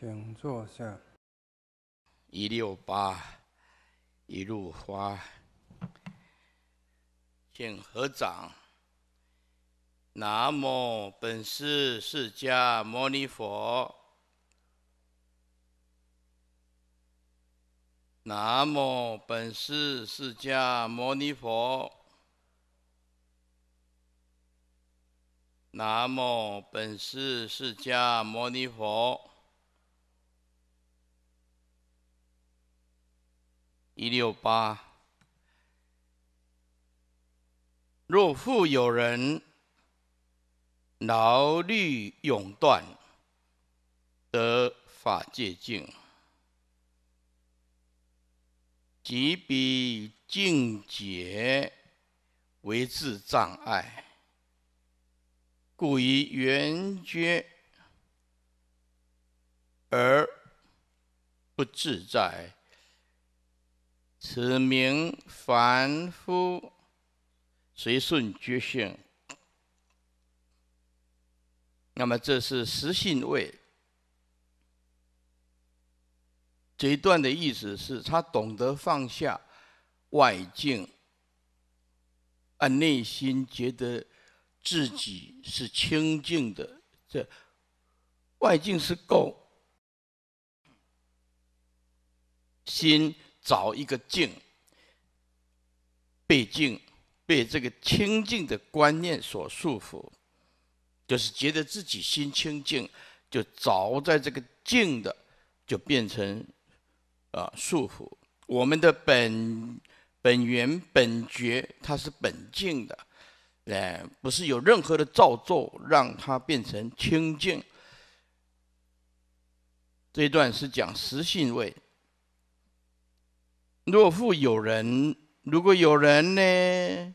请坐下。一六八，一路花，请合掌。南无本师释迦牟尼佛。南无本师释迦牟尼佛。南无本师释迦牟尼佛。一六八，若富有人劳虑永断，得法界净，即彼境劫为自障碍，故以圆觉而不自在。此名凡夫随顺觉性，那么这是实性位。这一段的意思是他懂得放下外境，按内心觉得自己是清净的。这外境是垢心。找一个静。被静，被这个清净的观念所束缚，就是觉得自己心清净，就着在这个静的，就变成啊束缚。我们的本本源本觉，它是本净的，哎，不是有任何的造作让它变成清净。这段是讲实性位。若复有人，如果有人呢，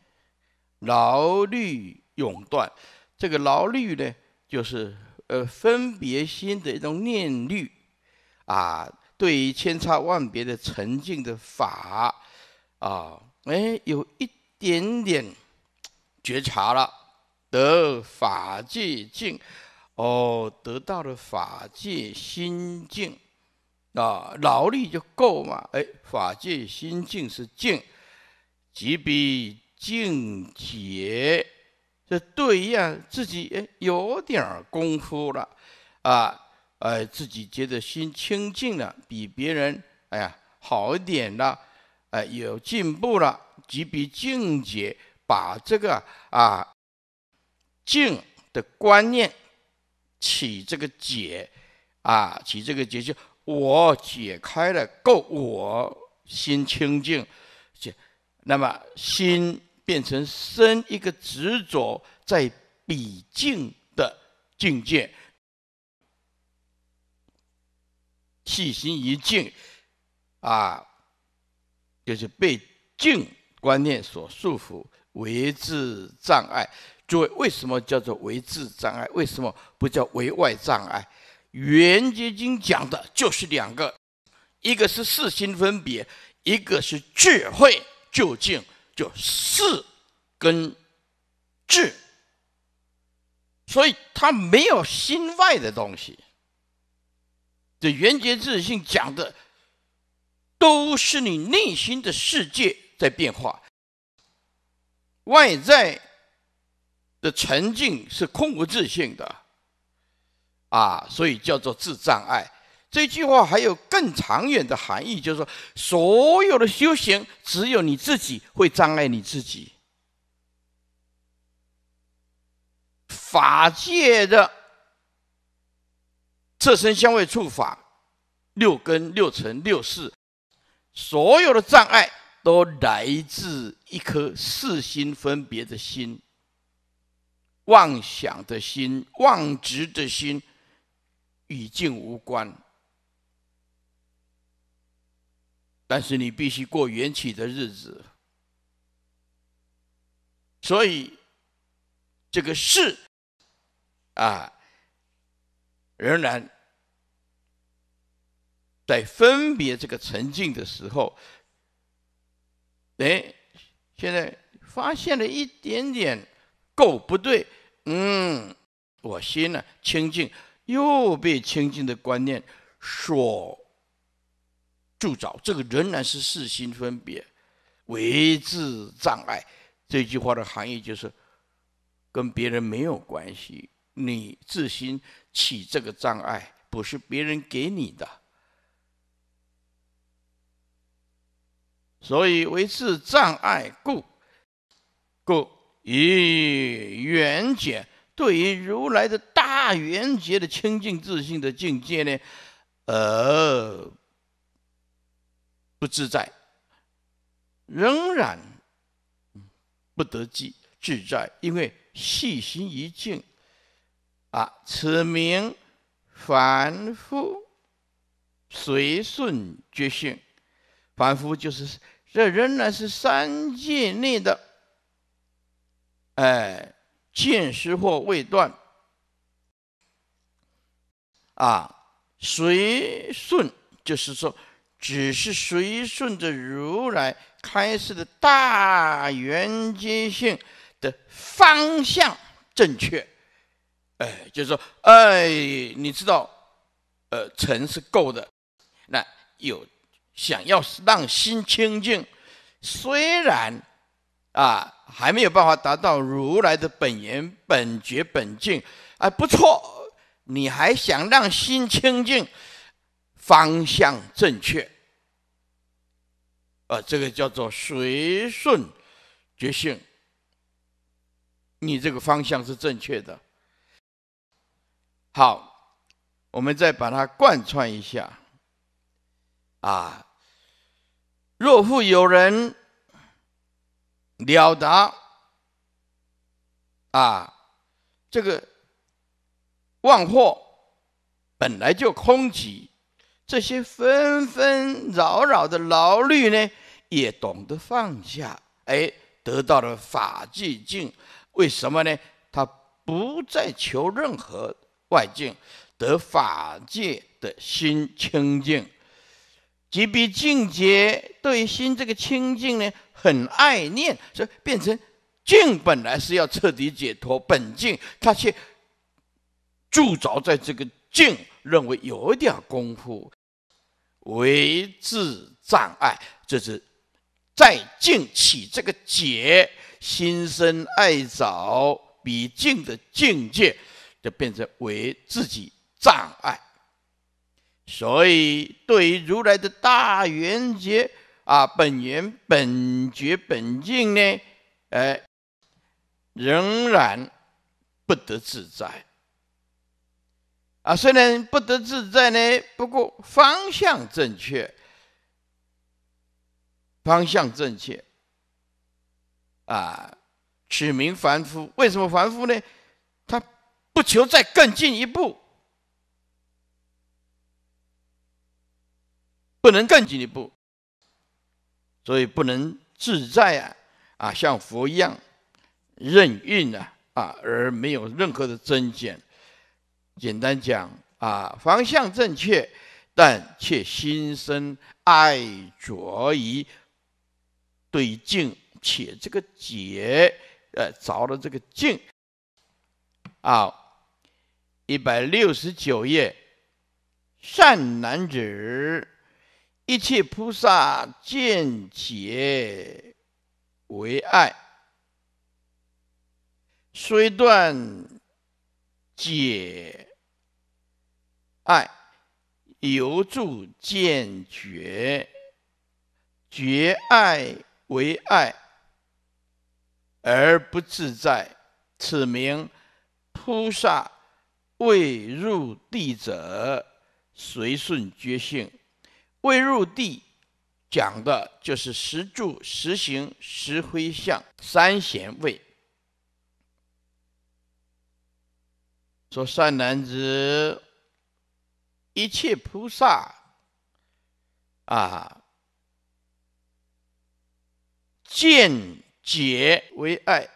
劳虑永断。这个劳虑呢，就是呃分别心的一种念虑啊，对于千差万别的沉静的法啊，哎，有一点点觉察了，得法界净，哦，得到了法界心境。啊，劳力就够嘛？哎，法界心境是静，即比境解，这对呀，自己哎有点功夫了，啊，哎，自己觉得心清净了，比别人哎呀好一点了，哎，有进步了，即比境解，把这个啊静的观念起这个解，啊，起这个结就。我解开了，够我心清净，解，那么心变成生一个执着在比境的境界，细心一静，啊，就是被静观念所束缚，为自障碍。位，为什么叫做为自障碍？为什么不叫为外障碍？圆觉经讲的就是两个，一个是四心分别，一个是智慧究竟，就四跟智，所以它没有心外的东西。这圆觉自信讲的，都是你内心的世界在变化，外在的沉静是空无自性的。啊，所以叫做自障碍。这句话还有更长远的含义，就是说，所有的修行，只有你自己会障碍你自己。法界的侧身相位触法，六根、六尘、六事，所有的障碍都来自一颗四心分别的心、妄想的心、妄执的心。与境无关，但是你必须过缘起的日子，所以这个事啊，仍然在分别这个沉静的时候，哎，现在发现了一点点够不对，嗯，我心呢清净。又被清净的观念所铸造，这个仍然是四心分别，为自障碍。这句话的含义就是，跟别人没有关系，你自心起这个障碍，不是别人给你的。所以为自障碍故，故以远解对于如来的大。大圆觉的清净自信的境界呢？呃，不自在，仍然不得寂自在，因为细心一静啊，此名凡夫随顺觉性。凡夫就是这仍然是三界内的，哎，见识或未断。啊，随顺就是说，只是随顺着如来开示的大圆接性的方向正确，哎，就是说，哎，你知道，呃，尘是够的，那有想要让心清净，虽然啊还没有办法达到如来的本源、本觉、本净，哎，不错。你还想让心清净，方向正确，啊，这个叫做随顺觉性。你这个方向是正确的。好，我们再把它贯穿一下。啊，若复有人了达啊，这个。万祸本来就空寂，这些纷纷扰扰的劳虑呢，也懂得放下。哎，得到了法寂静。为什么呢？他不再求任何外境，得法界的心清净。即便境界对心这个清净呢，很爱念，所以变成净本来是要彻底解脱本净，他却。铸造在这个境，认为有一点功夫，为自障碍，这是在境起这个解心生爱早，比境的境界就变成为自己障碍。所以，对于如来的大圆觉啊、本源、本觉、本境呢，哎，仍然不得自在。啊，虽然不得自在呢，不过方向正确，方向正确。啊，取名凡夫，为什么凡夫呢？他不求再更进一步，不能更进一步，所以不能自在啊！啊，像佛一样，任运啊，啊，而没有任何的增减。简单讲啊，方向正确，但却心生爱着于对境，且这个结，呃，着了这个境。啊，一百六十九页，善男子，一切菩萨见解为爱。虽断解爱由助见觉，觉爱为爱而不自在，此名菩萨未入地者随顺觉性。未入地讲的就是实住、实行、实回向三贤位。说善男子，一切菩萨啊，见解为爱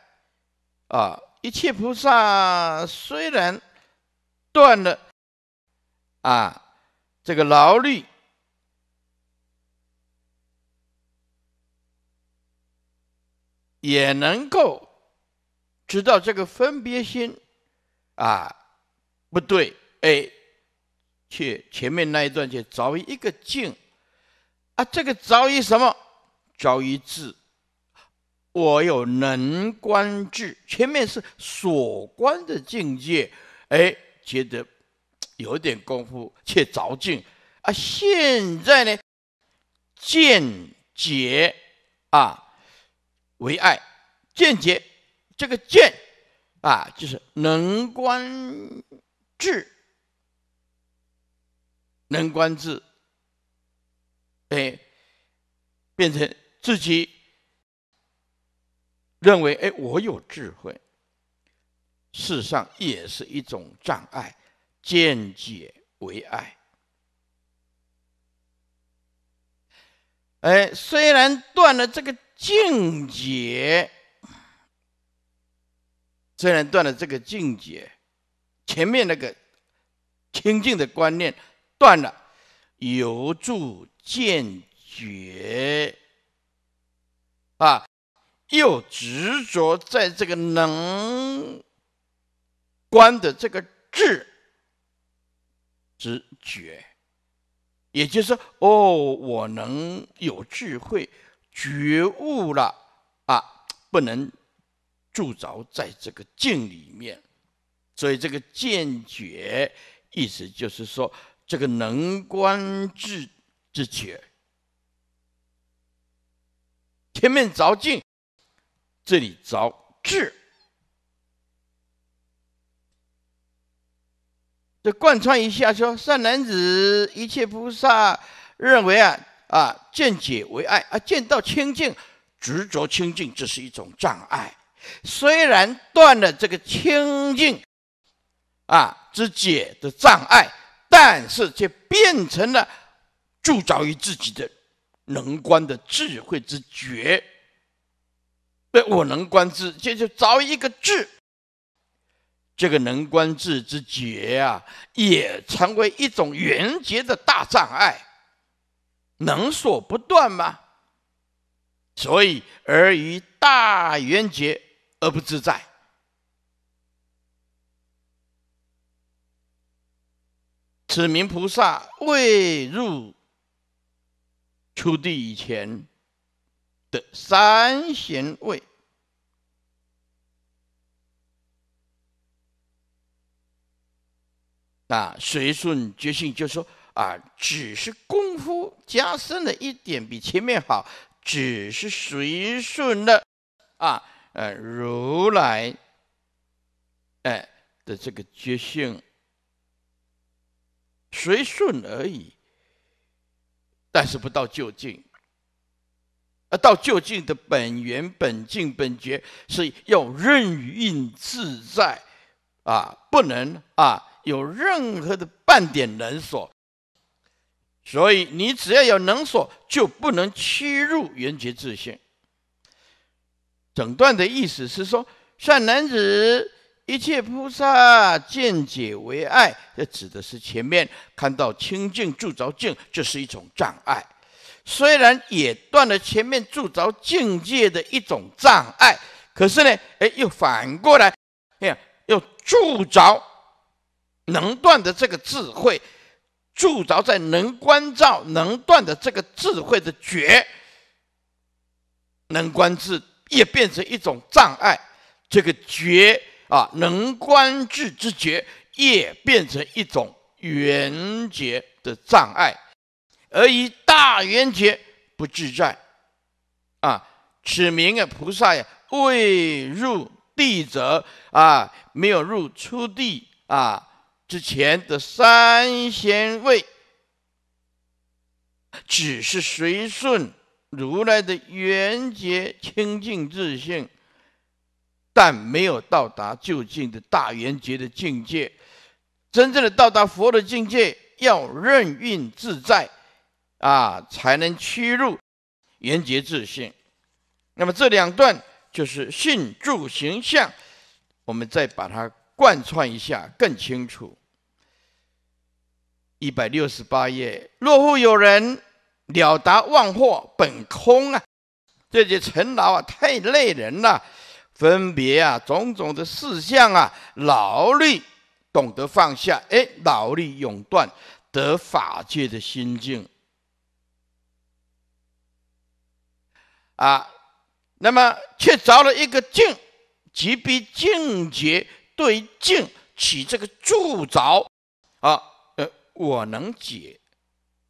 啊，一切菩萨虽然断了啊这个劳力，也能够知道这个分别心啊。不对，哎，却前面那一段却着一个境，啊，这个着于什么？着于智，我有能观智，前面是所观的境界，哎，觉得有点功夫，却着境，啊，现在呢，见解啊，为爱见解这个见啊，就是能观。智能观智，哎，变成自己认为哎，我有智慧，事实上也是一种障碍，见解为爱。哎，虽然断了这个境界，虽然断了这个境界。前面那个清净的观念断了，由住见觉啊，又执着在这个能观的这个智之觉，也就是哦，我能有智慧觉悟了啊，不能住着在这个净里面。所以这个见觉意思就是说，这个能观智之觉，前面着镜，这里着智，这贯穿一下说：善男子、一切菩萨认为啊啊，见解为爱啊，见到清净，执着清净，这是一种障碍。虽然断了这个清净。啊，之解的障碍，但是却变成了铸造于自己的能观的智慧之觉。对，我能观智，这就找一个智。这个能观智之觉啊，也成为一种缘结的大障碍，能所不断吗？所以而于大缘结而不自在。此名菩萨未入出地以前的三贤位啊，随顺觉性，就说啊，只是功夫加深了一点，比前面好，只是随顺的啊，呃，如来哎的这个觉性。随顺而已，但是不到究竟，而到究竟的本源、本境、本觉，是要任运自在，啊，不能啊有任何的半点能所。所以你只要有能所，就不能欺入圆觉自性。整段的意思是说，善男子。一切菩萨见解为爱，这指的是前面看到清净住着境，这是一种障碍。虽然也断了前面住着境界的一种障碍，可是呢，哎，又反过来，哎呀，又住着能断的这个智慧，铸造在能观照能断的这个智慧的觉，能观智也变成一种障碍，这个觉。啊，能观智之觉也变成一种缘觉的障碍，而以大圆觉不自在。啊，此名啊，菩萨呀，未入地者啊，没有入初地啊之前的三贤位，只是随顺如来的缘觉清净自性。但没有到达究竟的大圆觉的境界，真正的到达佛的境界，要任运自在，啊，才能趋入圆觉自性。那么这两段就是信住、形象，我们再把它贯穿一下，更清楚。一百六十八页，若复有人了达万祸本空啊，这些尘劳啊，太累人了。分别啊，种种的事项啊，劳力懂得放下，哎，劳力永断得法界的心境啊，那么却着了一个境，即必境界对境起这个著着，啊，呃，我能解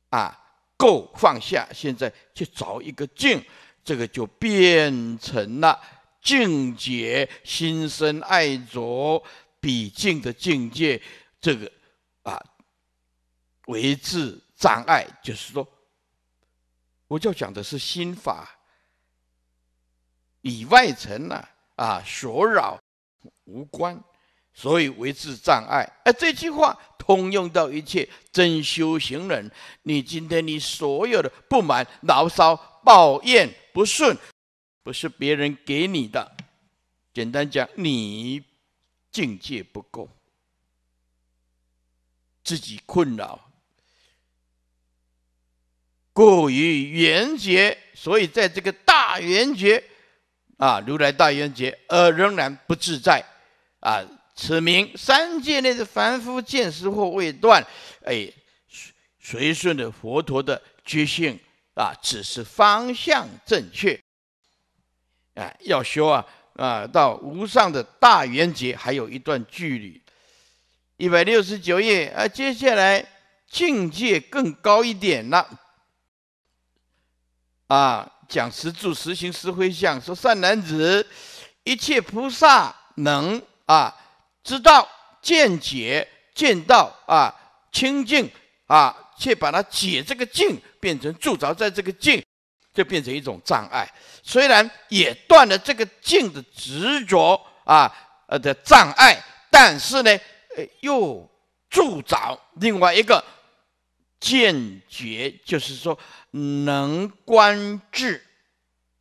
啊，够放下，现在去找一个境，这个就变成了。境界心生爱着，比境的境界，这个啊，为之障碍，就是说，我就讲的是心法以外层呢，啊，所扰无关，所以为之障碍。而这句话通用到一切真修行人，你今天你所有的不满、牢骚、抱怨、不顺。不是别人给你的，简单讲，你境界不够，自己困扰，过于圆觉，所以在这个大圆觉啊，如来大圆觉，而仍然不自在啊。此名三界内的凡夫见识或未断，哎，随顺着佛陀的觉性啊，只是方向正确。要修啊啊，到无上的大圆觉还有一段距离。一百六十九页啊，接下来境界更高一点了。啊，讲实住实行十回向，说善男子，一切菩萨能啊知道见解见到啊清净啊，却把它解这个净，变成住着在这个净。就变成一种障碍，虽然也断了这个净的执着啊，呃的障碍，但是呢，又助长另外一个见觉，就是说能观智、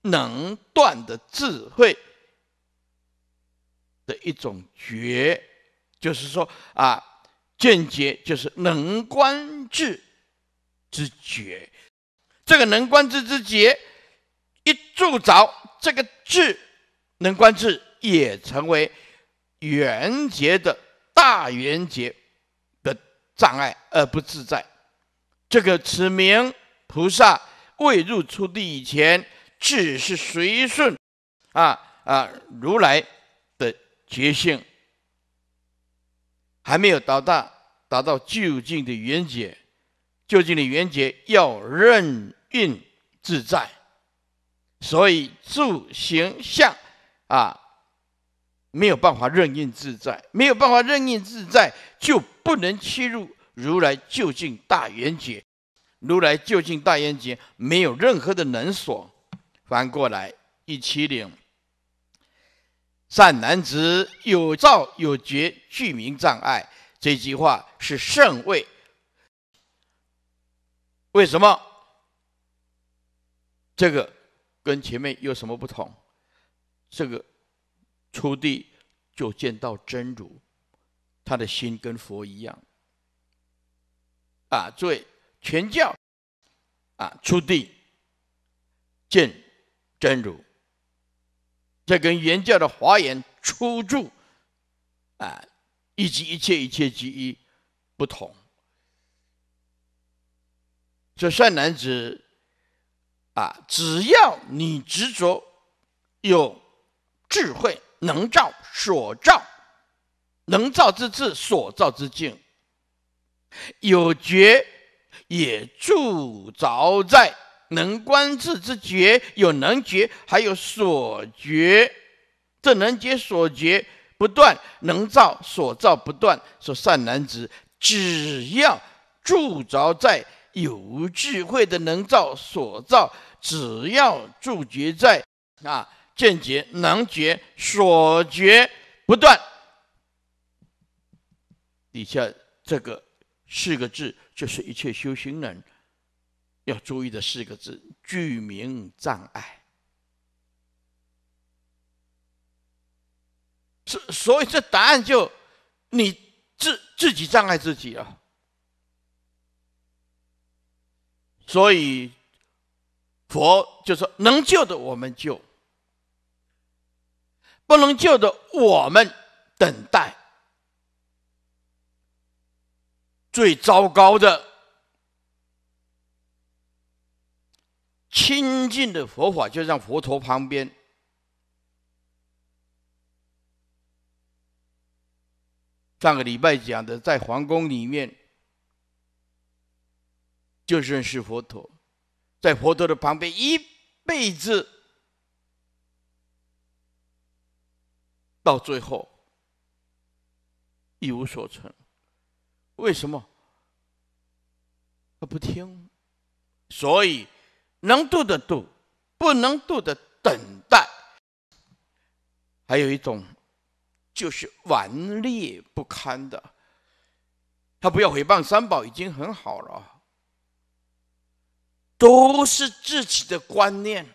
能断的智慧的一种觉，就是说啊，见接就是能观智之觉。这个能观智之结一住着，这个智能观智也成为圆结的大圆结的障碍而不自在。这个此名菩萨未入初地以前，只是随顺，啊啊如来的觉性还没有到达，达到究竟的圆结，究竟的圆结要认。运自在，所以住形象啊，没有办法任运自在，没有办法任运自在，就不能切入如来究竟大圆觉。如来究竟大圆觉没有任何的能所。反过来一七零，善男子有造有觉具名障碍。这句话是圣位？为什么？这个跟前面有什么不同？这个出地就见到真如，他的心跟佛一样。啊，诸位，全教啊，出地见真如，这跟原教的华严出住啊，以及一切一切之一不同。这善男子。啊，只要你执着，有智慧能照所照，能照之智所照之境，有觉也驻着在能观智之觉，有能觉还有所觉，这能觉所觉不断，能照所照不断。说善男子，只要驻着在。有智慧的能造所造，只要住觉在啊，见觉能觉所觉不断，底下这个四个字就是一切修行人要注意的四个字：具名障碍。所所以这答案就你自自己障碍自己了。所以，佛就说：“能救的，我们就；不能救的，我们等待。”最糟糕的清净的佛法，就像佛陀旁边。上个礼拜讲的，在皇宫里面。就认识佛陀，在佛陀的旁边一辈子，到最后一无所成，为什么？他不听，所以能度的度，不能度的等待。还有一种，就是顽劣不堪的，他不要诽谤三宝，已经很好了。都是自己的观念，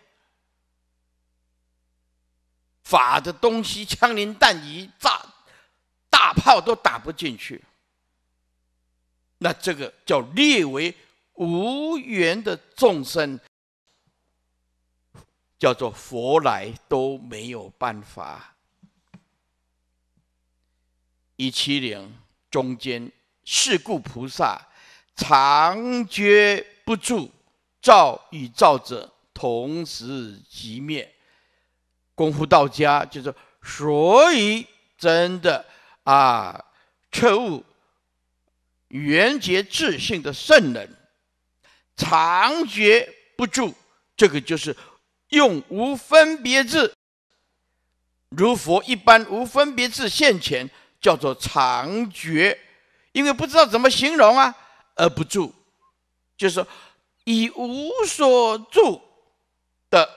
法的东西，枪林弹雨，炸大炮都打不进去，那这个叫列为无缘的众生，叫做佛来都没有办法。一七零中间，是故菩萨常觉不住。造与造者同时即灭，功夫到家就是。所以真的啊，彻悟圆觉自性的圣人，常觉不住，这个就是用无分别智，如佛一般无分别智现前，叫做常觉，因为不知道怎么形容啊，而不住，就是。以无所住的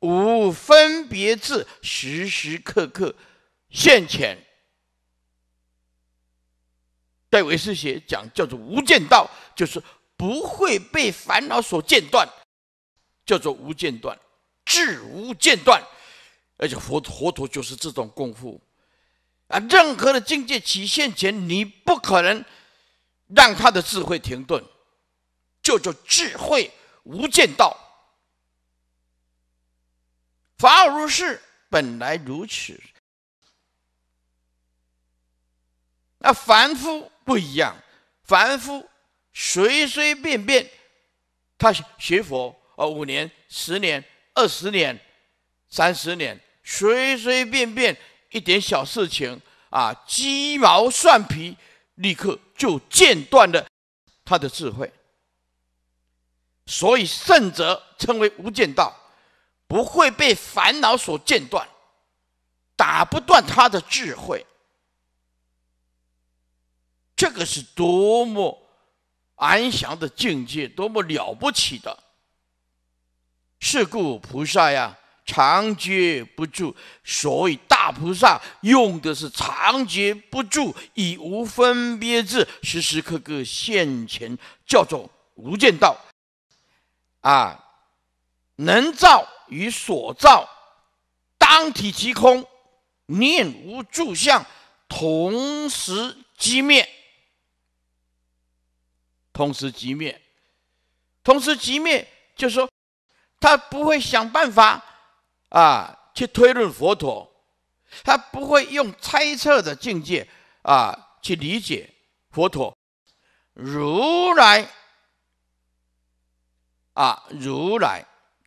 无分别智，时时刻刻现前。戴维斯学讲叫做无间道，就是不会被烦恼所间断，叫做无间断，智无间断。而且佛佛陀就是这种功夫啊，任何的境界起现前，你不可能让他的智慧停顿。就叫智慧无间道。法如是，本来如此。那凡夫不一样，凡夫随随便便，他学佛啊，五年、十年、二十年、三十年，随随便便一点小事情啊，鸡毛蒜皮，立刻就间断了他的智慧。所以圣者称为无间道，不会被烦恼所间断，打不断他的智慧。这个是多么安详的境界，多么了不起的！是故菩萨呀，常觉不住。所以大菩萨用的是常觉不住，以无分别智，时时刻刻现前，叫做无间道。啊，能造与所造，当体即空，念无住相，同时即灭。同时即灭，同时即灭，就是说，他不会想办法啊去推论佛陀，他不会用猜测的境界啊去理解佛陀，如来。啊，如来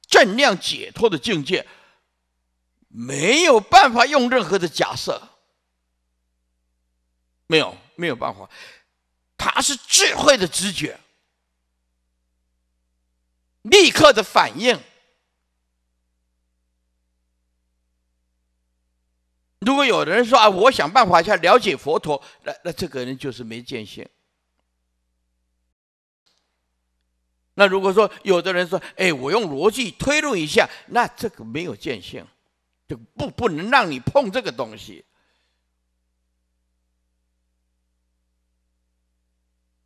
正量解脱的境界，没有办法用任何的假设，没有没有办法，他是智慧的直觉，立刻的反应。如果有人说啊，我想办法去了解佛陀，那那这个人就是没见性。那如果说有的人说：“哎，我用逻辑推论一下，那这个没有见性，就不不能让你碰这个东西。”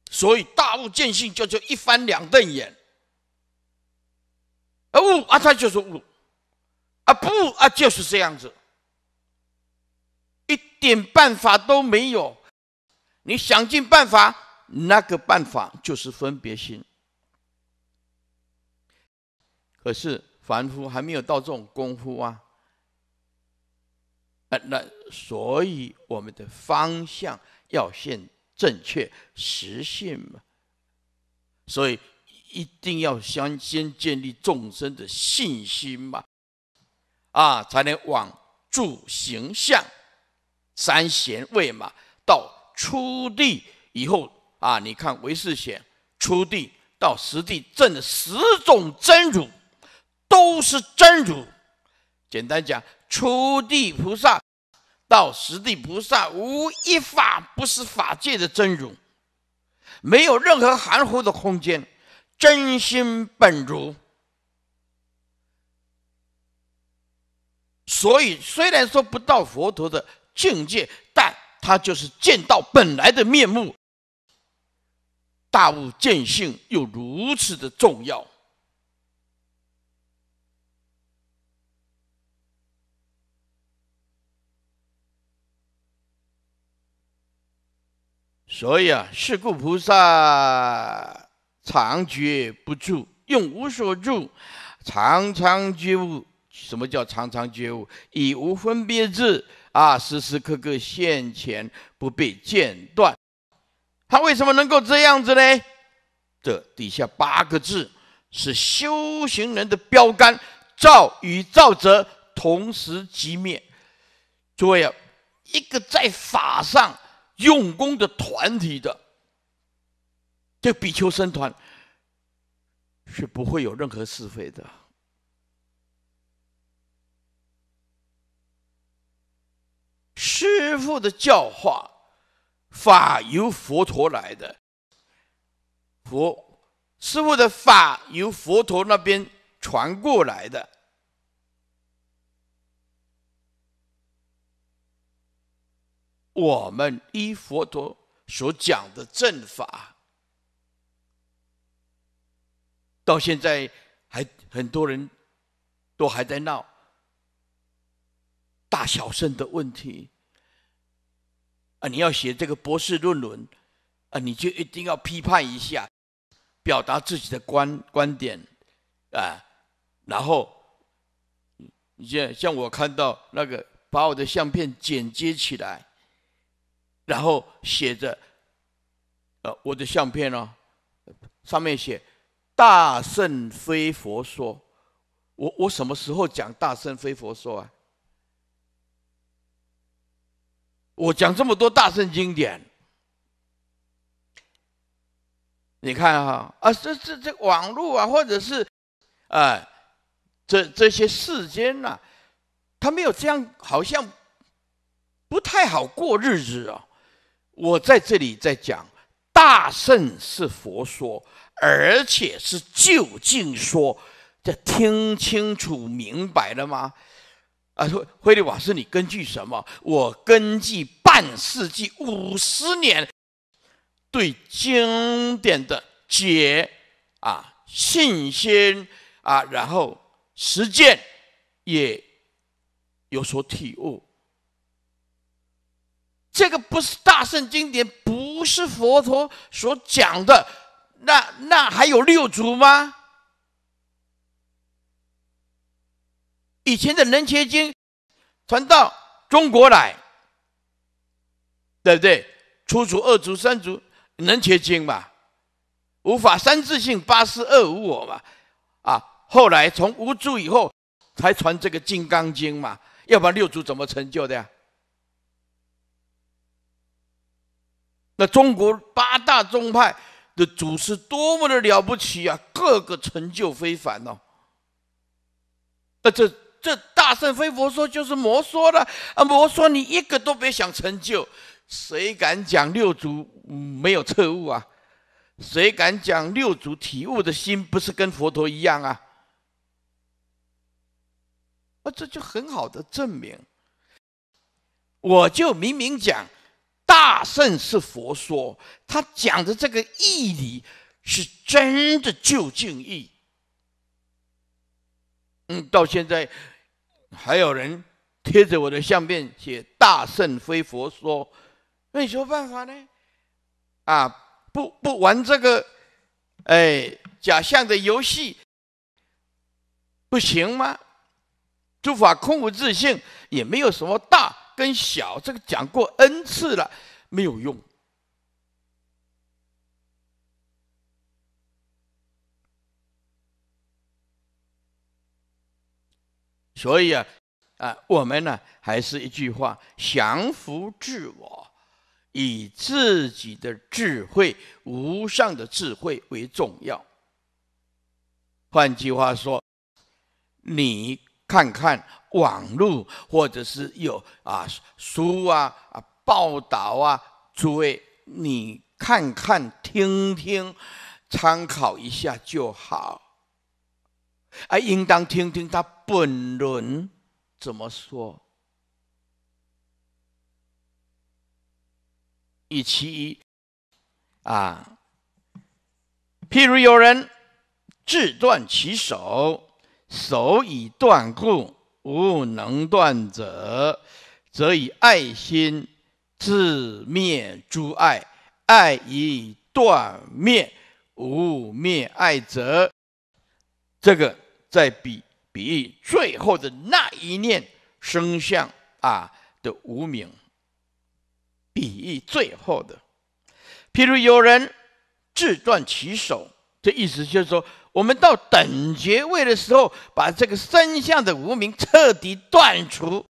所以大悟见性叫做一翻两瞪眼，悟啊他就是悟，啊不啊就是这样子，一点办法都没有，你想尽办法，那个办法就是分别心。可是凡夫还没有到这种功夫啊！哎，那所以我们的方向要先正确实现嘛，所以一定要先先建立众生的信心嘛，啊，才能往住形象三贤位嘛，到初地以后啊，你看唯识显初地到实地证十种真如。都是真如，简单讲，初地菩萨到十地菩萨，无一法不是法界的真如，没有任何含糊的空间，真心本如。所以，虽然说不到佛陀的境界，但他就是见到本来的面目。大悟见性又如此的重要。所以啊，是故菩萨常觉不住，用无所住，常常觉悟。什么叫常常觉悟？以无分别智啊，时时刻刻现前，不被间断。他为什么能够这样子呢？这底下八个字是修行人的标杆：造与造者同时即灭。诸位啊，一个在法上。用功的团体的，这比丘僧团是不会有任何是非的。师父的教化法由佛陀来的，佛师父的法由佛陀那边传过来的。我们依佛陀所讲的正法，到现在还很多人都还在闹大小圣的问题啊！你要写这个博士论文啊，你就一定要批判一下，表达自己的观观点啊。然后，你像像我看到那个把我的相片剪接起来。然后写着，呃，我的相片呢，上面写“大圣非佛说”，我我什么时候讲“大圣非佛说”啊？我讲这么多大圣经典，你看哈，啊，这这这网络啊，或者是啊，这这些世间呐，他没有这样，好像不太好过日子哦。我在这里在讲，大圣是佛说，而且是究竟说，这听清楚明白了吗？啊，说，慧律法师，你根据什么？我根据半世纪五十年对经典的解啊，信心啊，然后实践也有所体悟。这个不是大圣经典，不是佛陀所讲的，那那还有六祖吗？以前的《楞伽经》传到中国来，对不对？初祖、二祖、三祖，《楞伽经》嘛，无法三自性、八识二无我嘛，啊，后来从无助以后才传这个《金刚经》嘛，要不然六祖怎么成就的呀？那中国八大宗派的祖师多么的了不起啊，个个成就非凡哦。那这这大圣非佛说就是魔说的啊，魔说你一个都别想成就，谁敢讲六祖没有彻悟啊？谁敢讲六祖体悟的心不是跟佛陀一样啊？啊，这就很好的证明。我就明明讲。大圣是佛说，他讲的这个义理是真的究竟义。嗯，到现在还有人贴着我的相片写“大圣非佛说”，那有什么办法呢？啊，不不玩这个，哎，假象的游戏，不行吗？诸法空无自性，也没有什么大。跟小这个讲过 n 次了，没有用。所以啊，啊，我们呢，还是一句话：降服自我，以自己的智慧、无上的智慧为重要。换句话说，你。看看网络，或者是有啊书啊啊报道啊，诸位，你看看听听，参考一下就好。啊，应当听听他本人怎么说，以其啊，譬如有人自断其手。手以断故，无能断者，则以爱心自灭诸爱，爱以断灭，无灭爱者。这个在比比喻最后的那一念生相啊的无名，比喻最后的。譬如有人自断其手，这意思就是说。我们到等觉位的时候，把这个身相的无名彻底断除，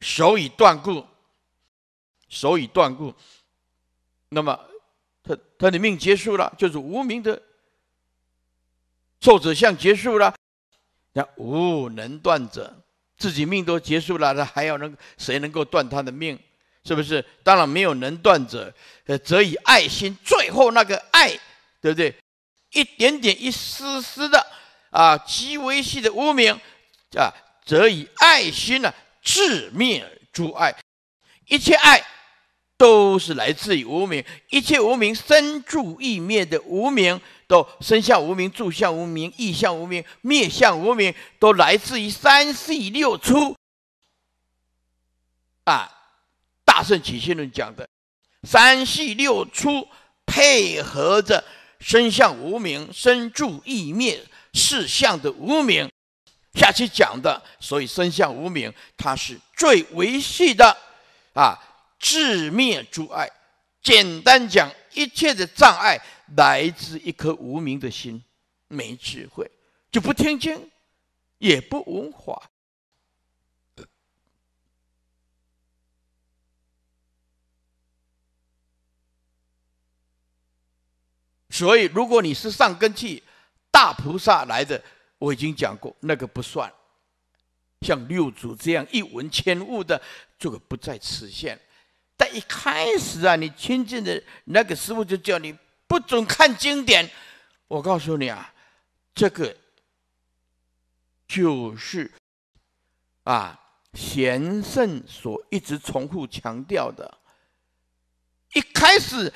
手已断故，手已断故，那么他他的命结束了，就是无名的作者相结束了。那无能断者，自己命都结束了，那还要能谁能够断他的命？是不是？当然没有能断者。呃，则以爱心，最后那个爱，对不对？一点点、一丝丝的啊，极微细的无名啊，则以爱心呢，致灭诸爱。一切爱都是来自于无名，一切无名生住异灭的无名，都生向无名、住向无名、意向无名、灭向无名，都来自于三系六出。啊，《大圣起信论》讲的三系六出配合着。身相无名，身住意灭是相的无名。下期讲的。所以身相无名，它是最维系的啊，智灭诸碍。简单讲，一切的障碍来自一颗无名的心，没智慧就不听经，也不文化。所以，如果你是上根器、大菩萨来的，我已经讲过，那个不算。像六祖这样一闻千物的，这个不在此限。但一开始啊，你亲近的那个师傅就叫你不准看经典。我告诉你啊，这个就是啊，贤圣所一直重复强调的。一开始。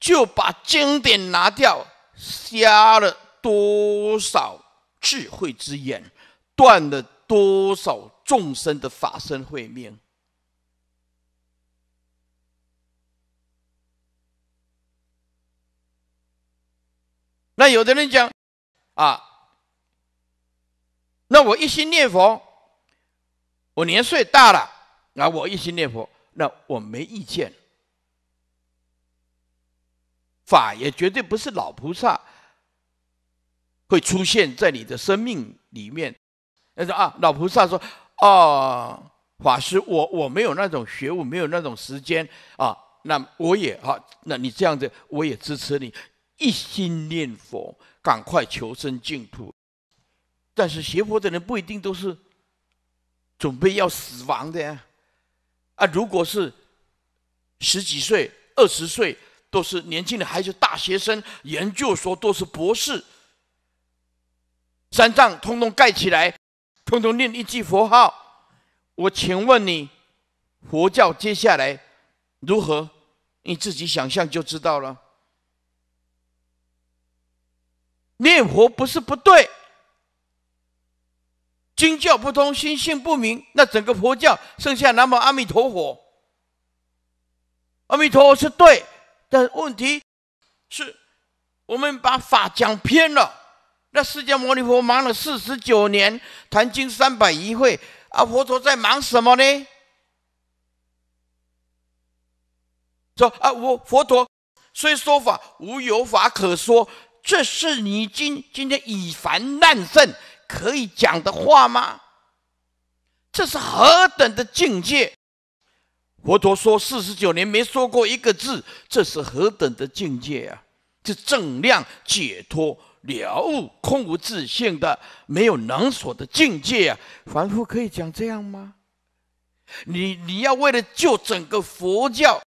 就把经典拿掉，瞎了多少智慧之眼，断了多少众生的法身慧命。那有的人讲，啊，那我一心念佛，我年岁大了，那我一心念佛，那我没意见。法也绝对不是老菩萨会出现在你的生命里面。他说：“啊，老菩萨说，哦，法师，我我没有那种学悟，没有那种时间啊，那我也啊，那你这样子，我也支持你一心念佛，赶快求生净土。但是学佛的人不一定都是准备要死亡的呀，啊，如果是十几岁、二十岁。”都是年轻的，还是大学生、研究所，都是博士。三藏通通盖起来，通通念一句佛号。我请问你，佛教接下来如何？你自己想象就知道了。念佛不是不对，经教不通，心性不明，那整个佛教剩下南么阿弥陀佛？阿弥陀佛是对。但问题是我们把法讲偏了。那释迦牟尼佛忙了四十九年，谈经三百一会，啊，佛陀在忙什么呢？说啊，我佛陀所以说法无有法可说，这是你今今天以凡难圣可以讲的话吗？这是何等的境界？佛陀说四十九年没说过一个字，这是何等的境界啊！这正量解脱了悟空无自性的没有能所的境界啊！凡夫可以讲这样吗？你你要为了救整个佛教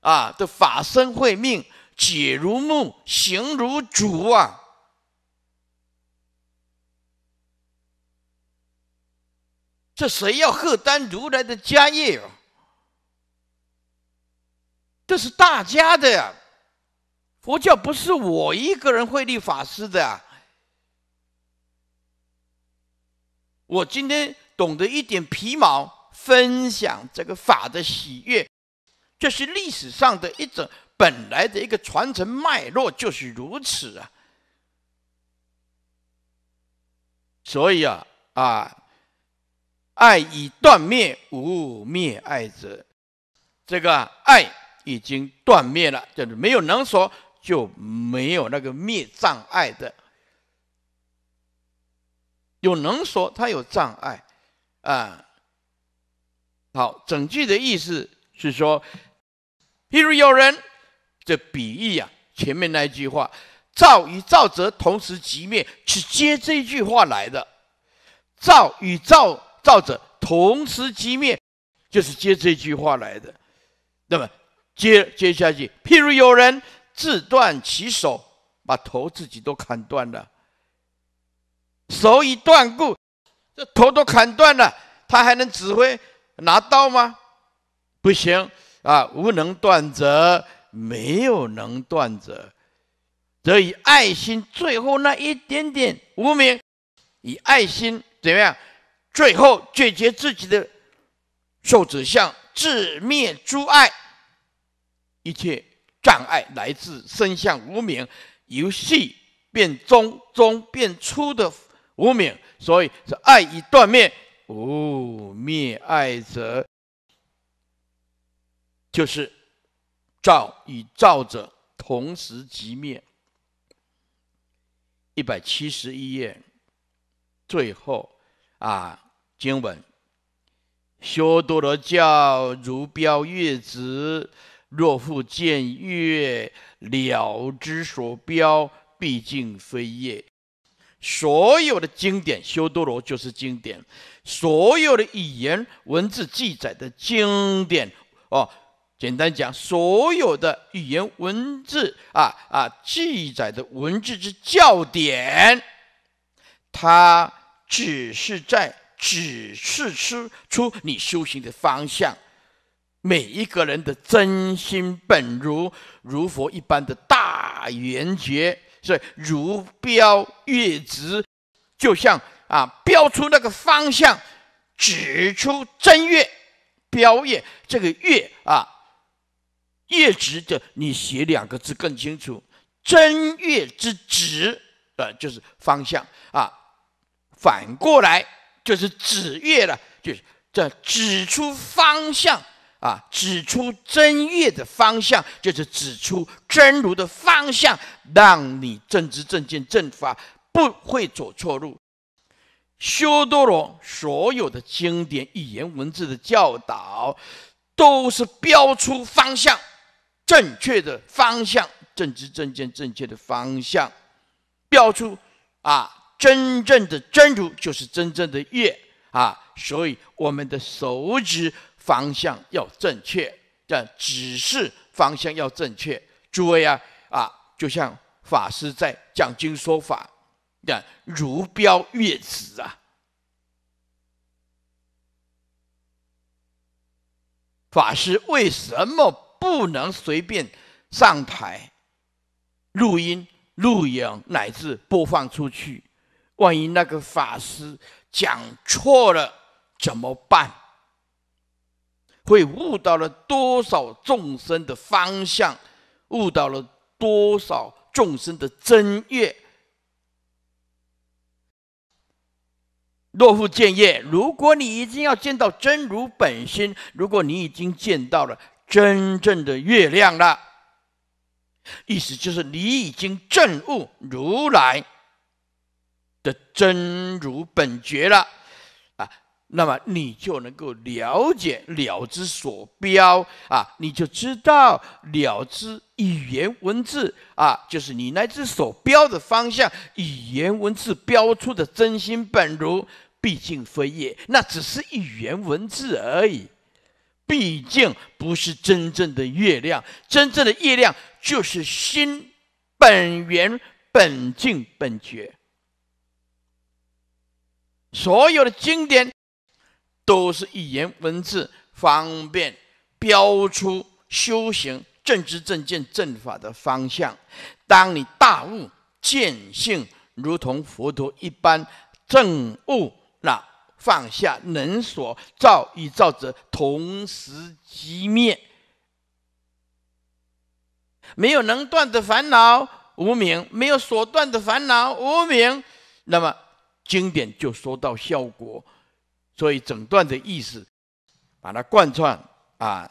啊的法身慧命，解如木，行如竹啊！这谁要喝丹如来的家业啊？这是大家的呀，佛教不是我一个人会立法师的。我今天懂得一点皮毛，分享这个法的喜悦，这是历史上的一种本来的一个传承脉络，就是如此啊。所以啊，啊，爱已断灭，无灭爱者，这个爱。已经断灭了，就是没有能说，就没有那个灭障碍的。有能说，它有障碍，啊。好，整句的意思是说，譬如有人，这比喻啊，前面那一句话“造与造者同时即灭”，是接这句话来的。“造与造造者同时即灭”，就是接这句话来的。那么。接接下去，譬如有人自断其手，把头自己都砍断了，手已断故，这头都砍断了，他还能指挥拿刀吗？不行啊，无能断者，没有能断者，则以爱心最后那一点点无名，以爱心怎么样？最后解决自己的受指相，自灭诸爱。一切障碍来自生相无明，由细变中，中变粗的无明，所以是爱已断灭。无灭爱者，就是照与照者同时即灭。一百七十一页，最后啊，经文，修多罗教如标月子。若复见月，了之所标，毕竟非夜。所有的经典修多罗就是经典，所有的语言文字记载的经典，哦，简单讲，所有的语言文字啊啊记载的文字之教典，它只是在指示出你修行的方向。每一个人的真心本如如佛一般的大圆觉，所以如标月直，就像啊标出那个方向，指出正月标月这个月啊，月直的你写两个字更清楚，正月之直呃就是方向啊，反过来就是子月了，就是这指出方向。啊，指出真月的方向，就是指出真如的方向，让你正知正见正法不会走错路。修多罗所有的经典语言文字的教导，都是标出方向正确的方向，正知正见正确的方向，标出啊，真正的真如就是真正的月啊，所以我们的手指。方向要正确，但指示方向要正确。诸位啊，啊，就像法师在讲经说法，讲如标月子啊。法师为什么不能随便上台录音、录影乃至播放出去？万一那个法师讲错了怎么办？会误导了多少众生的方向？误导了多少众生的真月？若复见月，如果你已经要见到真如本心，如果你已经见到了真正的月亮了，意思就是你已经证悟如来的真如本觉了。那么你就能够了解了之所标啊，你就知道了之语言文字啊，就是你那只所标的方向，语言文字标出的真心本如毕竟非也，那只是语言文字而已，毕竟不是真正的月亮，真正的月亮就是心本源本净本觉，所有的经典。都是语言文字方便标出修行正知正见正法的方向。当你大悟见性，如同佛陀一般正悟了放下能所造与造者同时即灭，没有能断的烦恼无明，没有所断的烦恼无明，那么经典就说到效果。所以整段的意思，把它贯穿啊，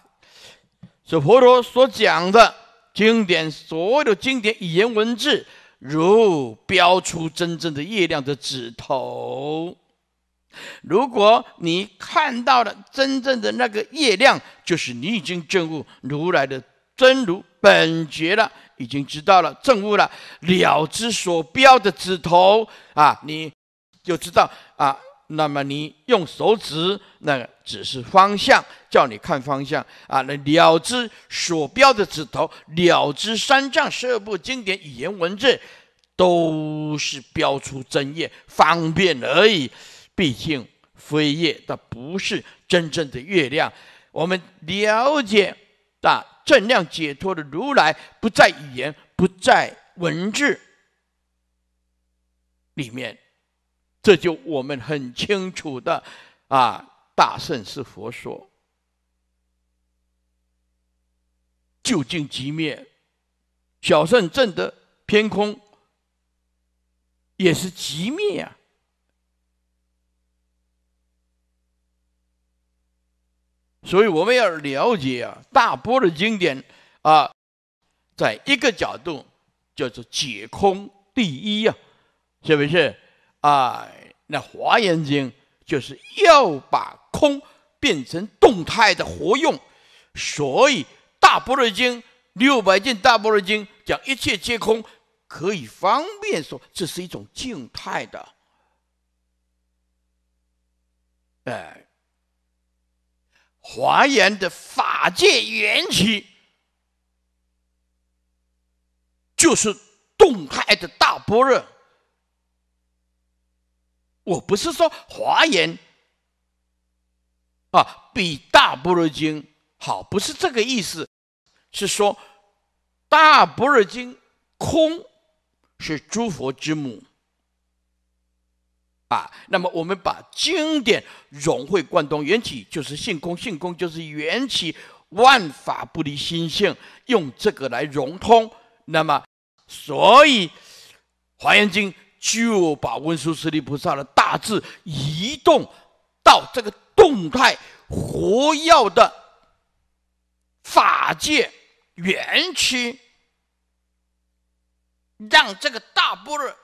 是佛陀所讲的经典，所有的经典语言文字，如标出真正的月亮的指头。如果你看到了真正的那个月亮，就是你已经证悟如来的真如本觉了，已经知道了证悟了了之所标的指头啊，你就知道啊。那么你用手指，那只是方向，叫你看方向啊。那了知所标的指头，了知三藏十二部经典语言文字，都是标出真义方便而已。毕竟飞叶它不是真正的月亮。我们了解啊，正量解脱的如来，不在语言，不在文字里面。这就我们很清楚的，啊，大圣是佛说，究竟即灭；小圣证得偏空，也是即灭啊。所以我们要了解啊，大波的经典啊，在一个角度叫做解空第一呀，是不是？哎，那华严经就是要把空变成动态的活用，所以大般若经六百卷大般若经讲一切皆空，可以方便说这是一种静态的。哎，华严的法界缘起就是动态的大般若。我不是说华严啊比大般若经好，不是这个意思，是说大般若经空是诸佛之母啊。那么我们把经典融会贯通，缘起就是性空，性空就是缘起，万法不离心性，用这个来融通。那么，所以华严经。就把文殊师利菩萨的大智移动到这个动态活耀的法界园区，让这个大波若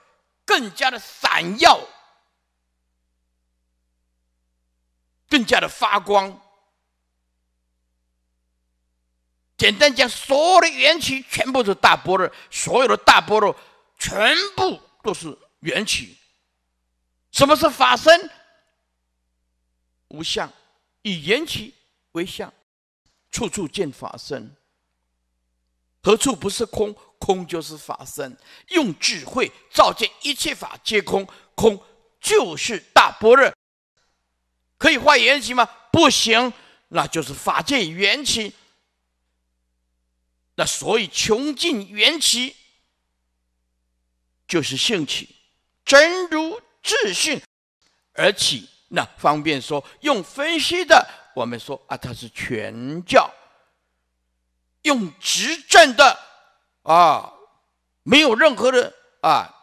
更加的闪耀，更加的发光。简单讲，所有的园区全部是大波若，所有的大波若全部都是。缘起，什么是法身？无相，以缘起为相，处处见法身。何处不是空？空就是法身。用智慧照见一切法皆空，空就是大般若。可以化缘起吗？不行，那就是法界缘起。那所以穷尽缘起，就是性起。真如自信，而且那方便说用分析的，我们说啊，它是全教；用执政的啊，没有任何的啊，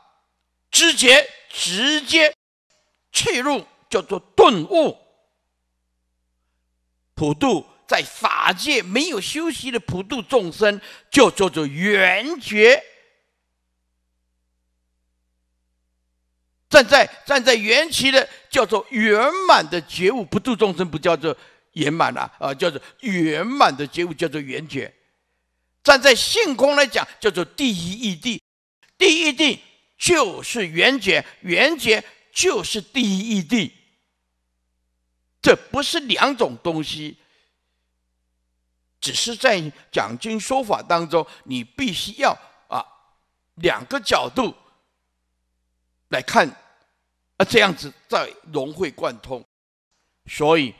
直接直接切入叫做顿悟。普渡在法界没有修习的普渡众生，就叫做圆觉。站在站在缘起的叫做圆满的觉悟，不度众生不叫做圆满啊啊，叫做圆满的觉悟叫做圆觉。站在性空来讲，叫做第一义谛，第一谛就是圆觉，圆觉就是第一义谛。这不是两种东西，只是在讲经说法当中，你必须要啊两个角度。来看，啊，这样子再融会贯通，所以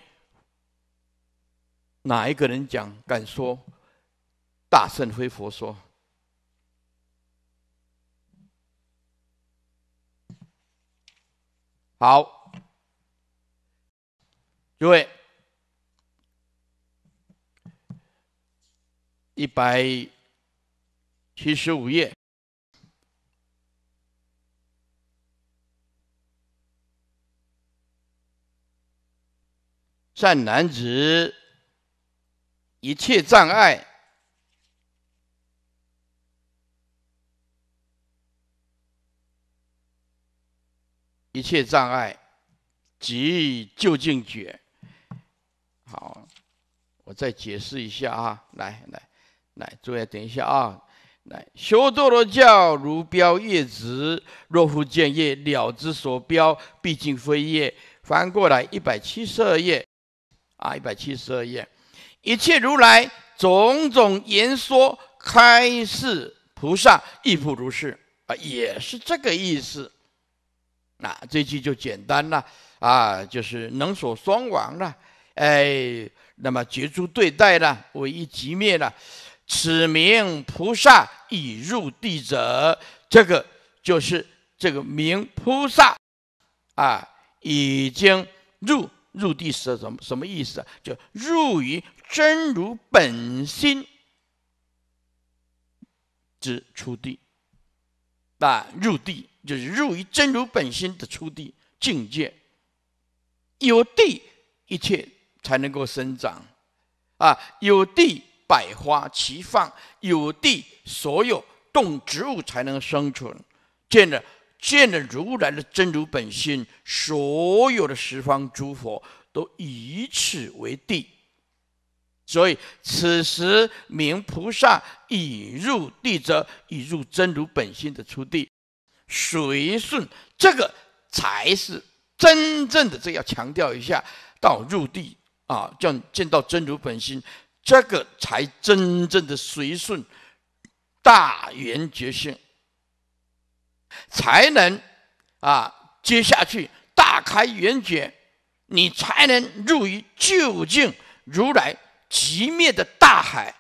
哪一个人讲敢说？大圣非佛说好，诸位一百七十五页。善男子，一切障碍，一切障碍即究竟觉。好，我再解释一下啊。来来来，坐下等一下啊。来，修多罗教如标夜直，若复见业了之所标，毕竟非业。翻过来一百七十二页。啊，一百七十二页，一切如来种种言说开示菩萨亦复如是啊，也是这个意思。那这句就简单了啊，就是能所双亡了，哎，那么绝诸对待了，唯一即灭了，此名菩萨已入地者。这个就是这个名菩萨啊，已经入。入地是什么什么意思啊？就入于真如本心之出地啊，入地就是入于真如本心的出地境界。有地一切才能够生长啊，有地百花齐放，有地所有动植物才能生存，见着。见了如来的真如本性，所有的十方诸佛都以此为地，所以此时明菩萨已入地者，已入真如本心的出地随顺，这个才是真正的。这要强调一下，到入地啊，叫见到真如本心，这个才真正的随顺大圆觉性。才能啊，接下去大开圆觉，你才能入于究竟如来极灭的大海。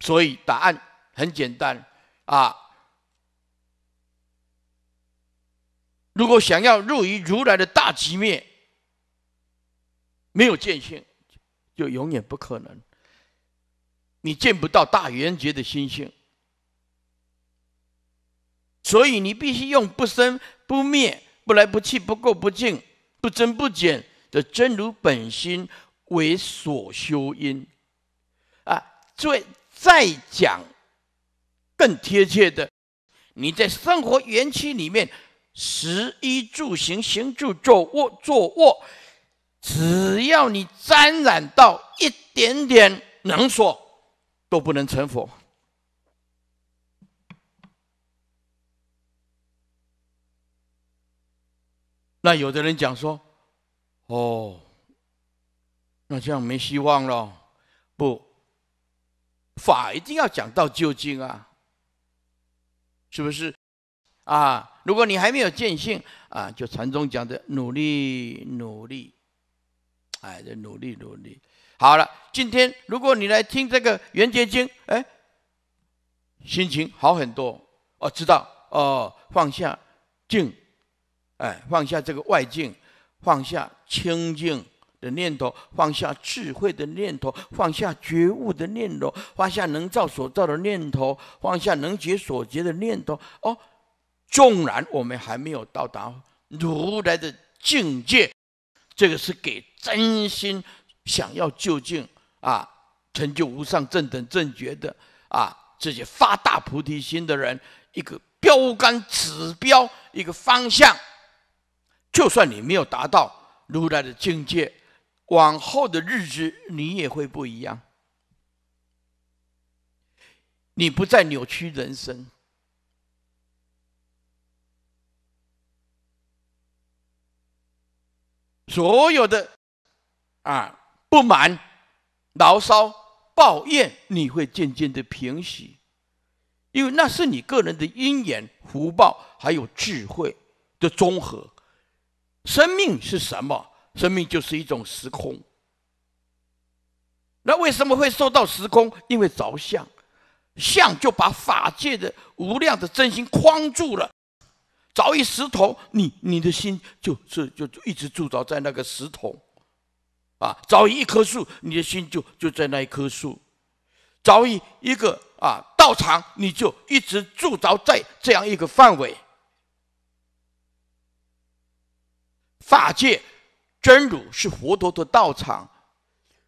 所以答案很简单啊，如果想要入于如来的大极灭，没有见性，就永远不可能。你见不到大圆觉的心性。所以你必须用不生不灭、不来不去、不垢不净、不增不减的真如本心为所修因，啊，最再讲更贴切的，你在生活园区里面，食衣住行、行住坐卧、坐卧，只要你沾染到一点点能所，都不能成佛。那有的人讲说，哦，那这样没希望了，不，法一定要讲到究竟啊，是不是？啊，如果你还没有见性啊，就禅宗讲的，努力努力，哎，再努力努力。好了，今天如果你来听这个圆觉经，哎，心情好很多哦，知道哦，放下，静。哎，放下这个外境，放下清净的念头，放下智慧的念头，放下觉悟的念头，放下能造所造的念头，放下能结所结的念头。哦，纵然我们还没有到达如来的境界，这个是给真心想要究竟啊，成就无上正等正觉的啊，这些发大菩提心的人一个标杆、指标、一个方向。就算你没有达到如来的境界，往后的日子你也会不一样。你不再扭曲人生，所有的啊不满、牢骚、抱怨，你会渐渐的平息，因为那是你个人的因缘、福报还有智慧的综合。生命是什么？生命就是一种时空。那为什么会受到时空？因为着相，相就把法界的无量的真心框住了。凿一石头，你你的心就是就一直驻着在那个石头，啊，凿一棵树，你的心就就在那一棵树，凿一一个啊道场，你就一直驻着在这样一个范围。法界真如是佛陀的道场，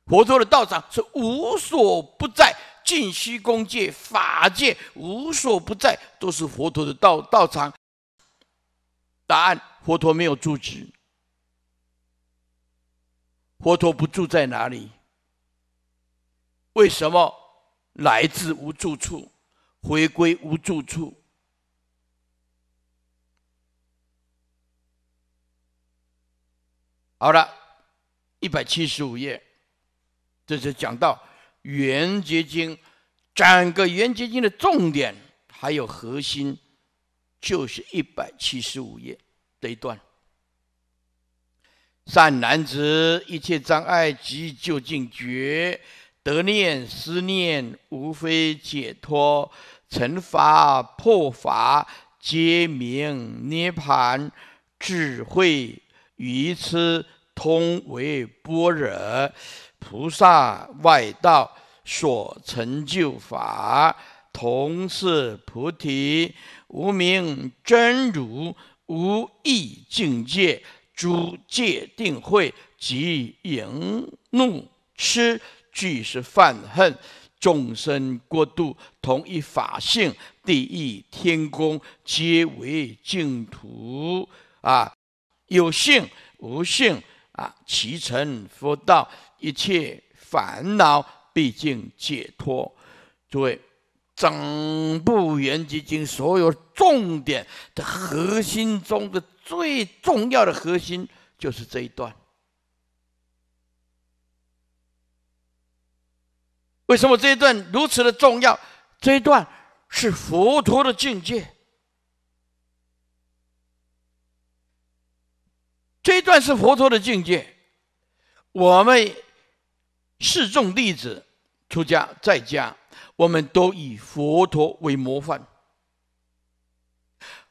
佛陀的道场是无所不在，净息空界法界无所不在，都是佛陀的道道场。答案：佛陀没有住址，佛陀不住在哪里？为什么来自无住处，回归无住处？好了，一百七十五页，这是讲到缘结晶，整个缘结晶的重点还有核心，就是一百七十五页的一段。善男子，一切障碍即究竟觉，得念思念无非解脱，成法破法，皆名涅盘，智慧。于此通为般若菩萨外道所成就法，同是菩提无名真如无意境界，诸界定会及淫怒痴俱是犯恨，众生过度同一法性，地狱天宫皆为净土啊。有性无性啊，其成佛道，一切烦恼毕竟解脱。诸位，整部《圆寂经》所有重点的核心中的最重要的核心就是这一段。为什么这一段如此的重要？这一段是佛陀的境界。这一段是佛陀的境界，我们示众弟子、出家在家，我们都以佛陀为模范。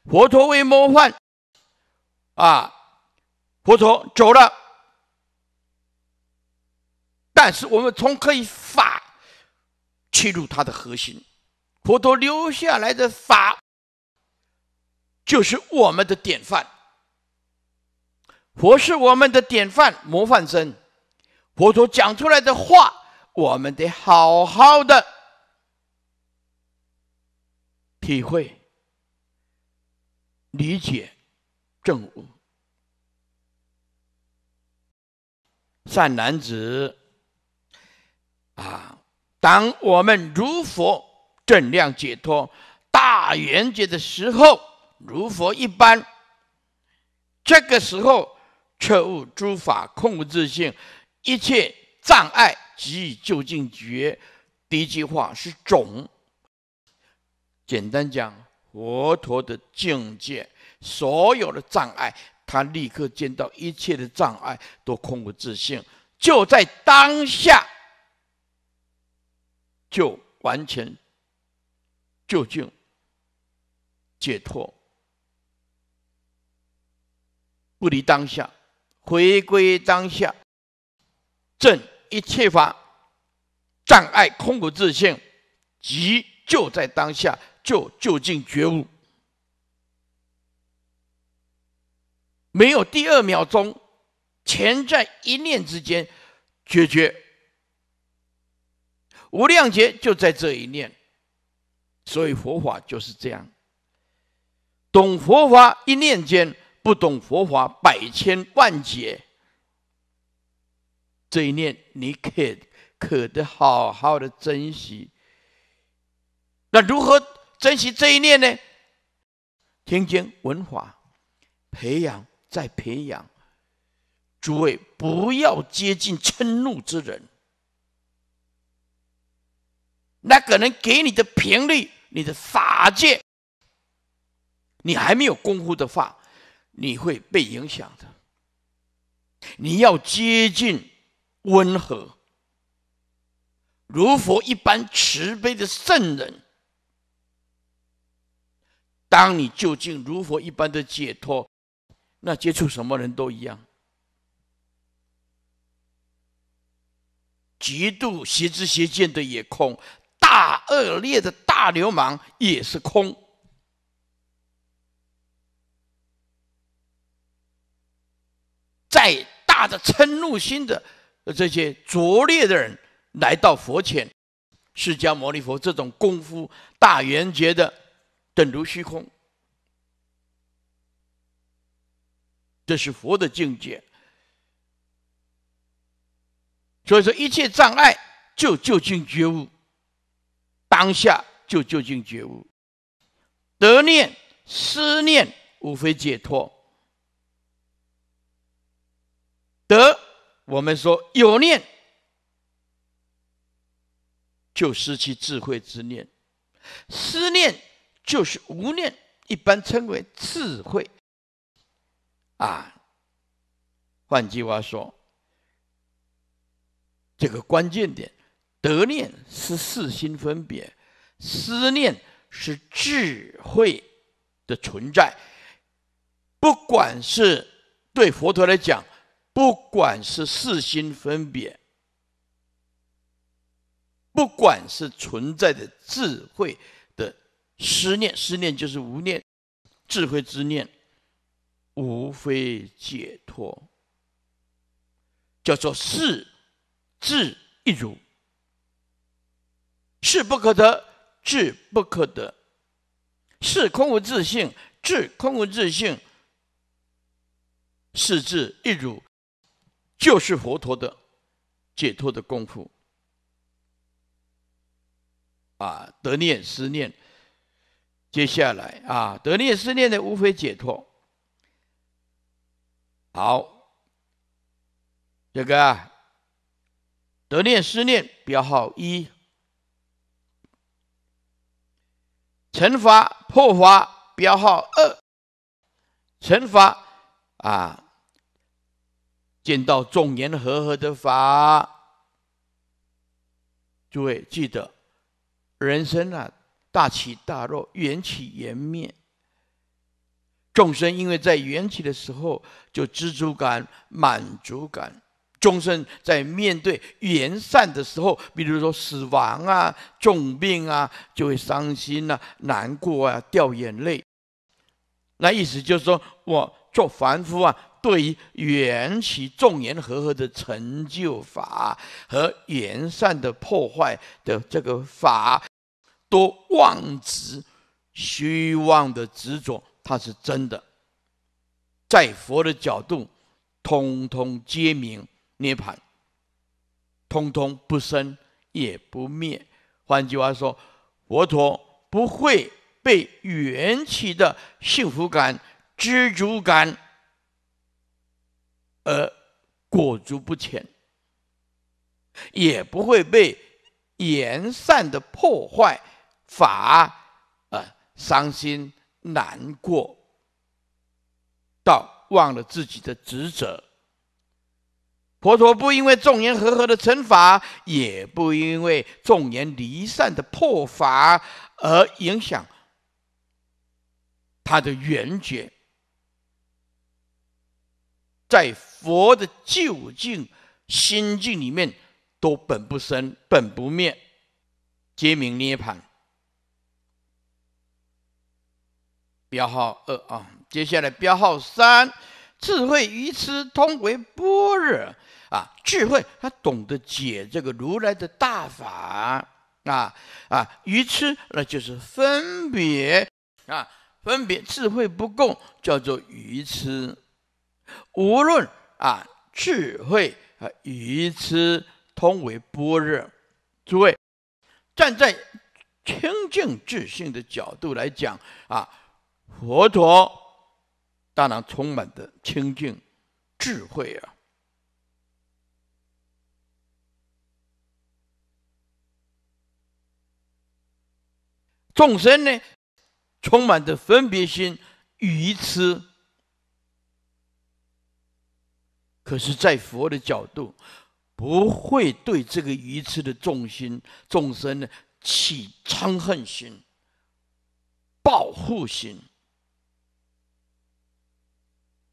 佛陀为模范，啊，佛陀走了，但是我们从可以法切入他的核心，佛陀留下来的法，就是我们的典范。佛是我们的典范、模范生。佛陀讲出来的话，我们得好好的体会、理解、正悟。善男子，啊，当我们如佛正量解脱大圆觉的时候，如佛一般，这个时候。彻悟诸法空无自性，一切障碍即以究竟绝。第一句话是种，简单讲，佛陀的境界，所有的障碍，他立刻见到，一切的障碍都空无自性，就在当下就完全究竟解脱，不离当下。回归当下，正一切法，障碍空无自性，即就在当下，就就近觉悟，没有第二秒钟，全在一念之间，决无量劫就在这一念，所以佛法就是这样，懂佛法一念间。不懂佛法，百千万劫这一念，你可可得好好的珍惜。那如何珍惜这一念呢？听经闻法，培养再培养。诸位不要接近嗔怒之人，那可能给你的频率、你的法界，你还没有功夫的话。你会被影响的。你要接近温和，如佛一般慈悲的圣人。当你究竟如佛一般的解脱，那接触什么人都一样。极度邪知邪见的也空，大恶劣的大流氓也是空。再大的嗔怒心的，这些拙劣的人来到佛前，释迦牟尼佛这种功夫大圆觉的，等如虚空。这是佛的境界。所以说，一切障碍就就近觉悟，当下就就近觉悟，得念思念，无非解脱。德，我们说有念就失去智慧之念；思念就是无念，一般称为智慧。啊，换句话说，这个关键点，得念是四心分别，思念是智慧的存在。不管是对佛陀来讲。不管是四心分别，不管是存在的智慧的思念，思念就是无念，智慧之念，无非解脱，叫做是智一如，是不可得，智不可得，是空无自性，智空无自性，是智一如。就是佛陀的解脱的功夫，啊，得念失念，接下来啊，得念失念的无非解脱。好，这个啊、得念失念标号一，惩法破法标号二，惩法啊。见到众缘和合的法，诸位记得，人生啊，大起大落，缘起缘灭。众生因为在缘起的时候，就知足感、满足感；众生在面对缘散的时候，比如说死亡啊、重病啊，就会伤心啊、难过啊、掉眼泪。那意思就是说我做凡夫啊。对于缘起众缘和合的成就法和缘善的破坏的这个法，都妄执、虚妄的执着，它是真的。在佛的角度，通通皆明涅盘，通通不生也不灭。换句话说，佛陀不会被缘起的幸福感、知足感。而裹足不前，也不会被言善的破坏法啊伤心难过，到忘了自己的职责。佛陀不因为众言和合的惩罚，也不因为众言离散的破法而影响他的缘觉。在佛的究竟心境里面，都本不生，本不灭，皆名涅盘。标号二啊，接下来标号三，智慧愚痴通为般若啊。智慧他懂得解这个如来的大法啊啊，愚痴那就是分别啊，分别智慧不够，叫做愚痴。无论啊，智慧啊愚痴通为般若。诸位站在清净自信的角度来讲啊，佛陀当然充满的清净智慧啊，众生呢，充满的分别心、愚痴。可是，在佛的角度，不会对这个愚痴的众心众生呢起嗔恨心、报复心。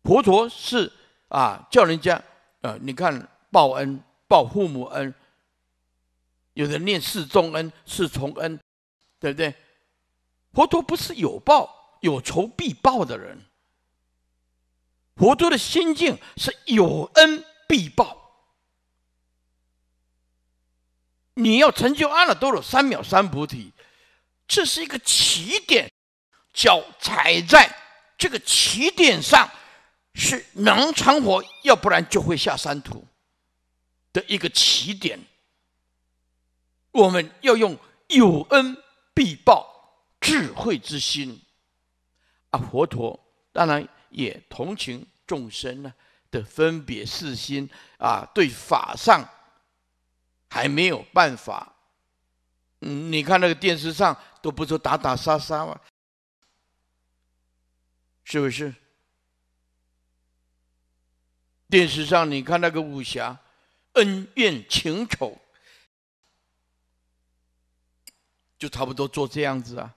佛陀是啊，叫人家啊，你看报恩、报父母恩，有的念世中恩、世崇恩，对不对？佛陀不是有报、有仇必报的人。佛陀的心境是有恩必报，你要成就阿耨多罗三藐三菩提，这是一个起点，脚踩在这个起点上是能成佛，要不然就会下山土的一个起点。我们要用有恩必报智慧之心，啊，佛陀当然也同情。众生呢的分别四心啊，对法上还没有办法。嗯，你看那个电视上都不说打打杀杀嘛，是不是？电视上你看那个武侠，恩怨情仇，就差不多做这样子啊，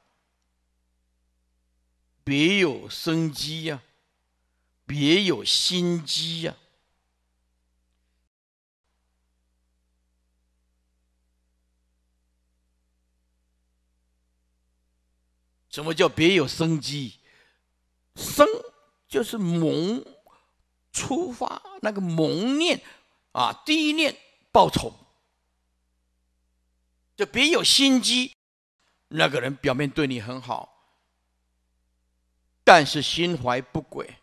别有生机呀。别有心机呀！什么叫别有生机？生就是萌，出发那个萌念啊，第一念报仇，就别有心机。那个人表面对你很好，但是心怀不轨。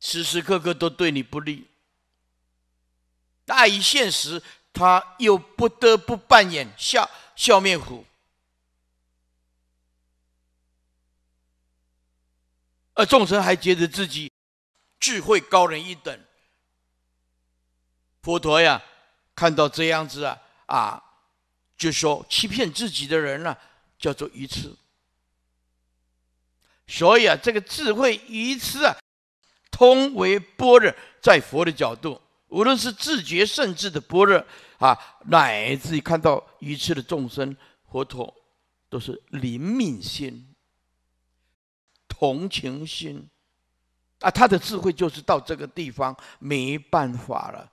时时刻刻都对你不利，碍于现实，他又不得不扮演笑笑面虎，而众生还觉得自己智慧高人一等。佛陀呀，看到这样子啊，啊，就说欺骗自己的人呢，叫做愚痴。所以啊，这个智慧愚痴啊。通为般若，在佛的角度，无论是自觉甚至的般若啊，乃至于看到一切的众生佛陀，都是灵敏心、同情心啊，他的智慧就是到这个地方没办法了。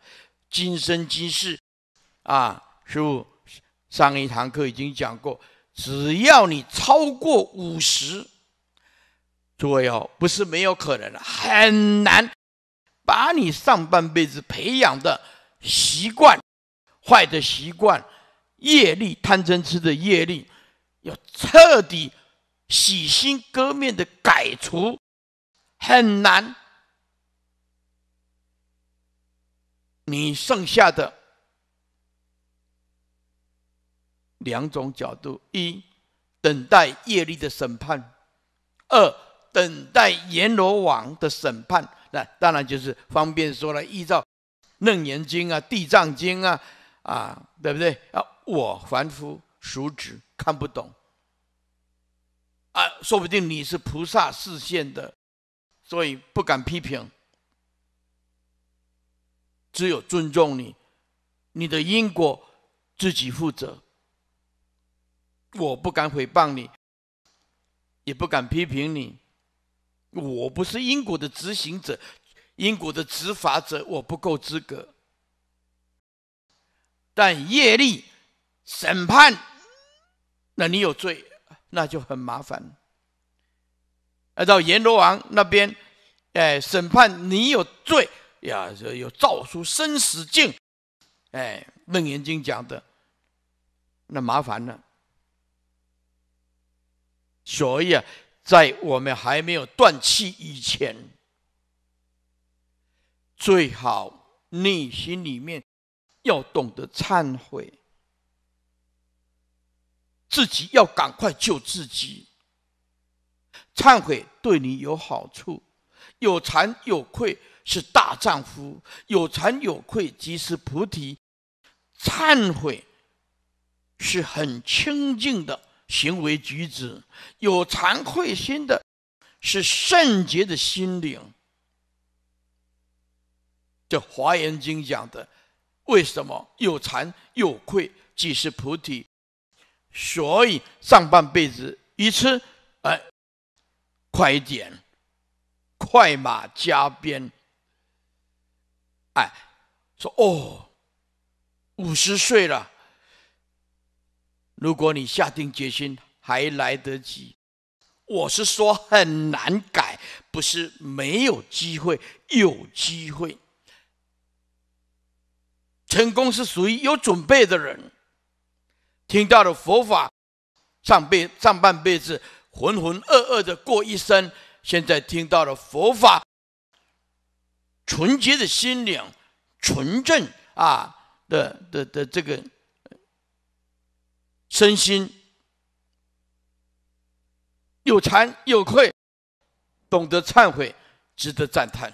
今生今世啊，师傅上一堂课已经讲过，只要你超过五十。对哦，不是没有可能，很难把你上半辈子培养的习惯、坏的习惯、业力、贪嗔痴的业力，要彻底洗心革面的改除，很难。你剩下的两种角度：一，等待业力的审判；二。等待阎罗王的审判，那当然就是方便说了。依照《楞严经》啊，《地藏经》啊，啊，对不对啊？我凡夫俗子看不懂，啊，说不定你是菩萨视线的，所以不敢批评，只有尊重你。你的因果自己负责，我不敢诽谤你，也不敢批评你。我不是因果的执行者，因果的执法者，我不够资格。但业力审判，那你有罪，那就很麻烦。而到阎罗王那边，哎，审判你有罪呀，有造出生死境，哎，《楞严经》讲的，那麻烦了。所以啊。在我们还没有断气以前，最好内心里面要懂得忏悔，自己要赶快救自己。忏悔对你有好处，有惭有愧是大丈夫，有惭有愧即是菩提。忏悔是很清净的。行为举止有惭愧心的，是圣洁的心灵。这《华严经》讲的，为什么有惭有愧即是菩提？所以上半辈子，一次，哎，快一点，快马加鞭。哎，说哦，五十岁了。如果你下定决心，还来得及。我是说，很难改，不是没有机会，有机会。成功是属于有准备的人。听到了佛法，上辈上半辈子浑浑噩噩的过一生，现在听到了佛法，纯洁的心灵，纯正啊的的的这个。身心有惭有愧，懂得忏悔，值得赞叹。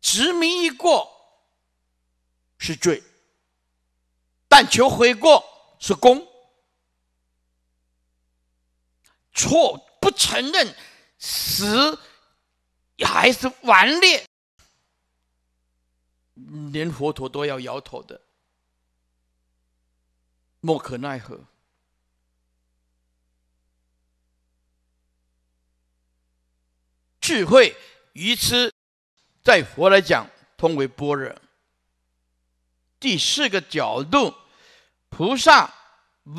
执迷一过是罪，但求悔过是功。错不承认，死还是顽劣。连佛陀都要摇头的，莫可奈何。智慧愚痴，在佛来讲，通为般若。第四个角度，菩萨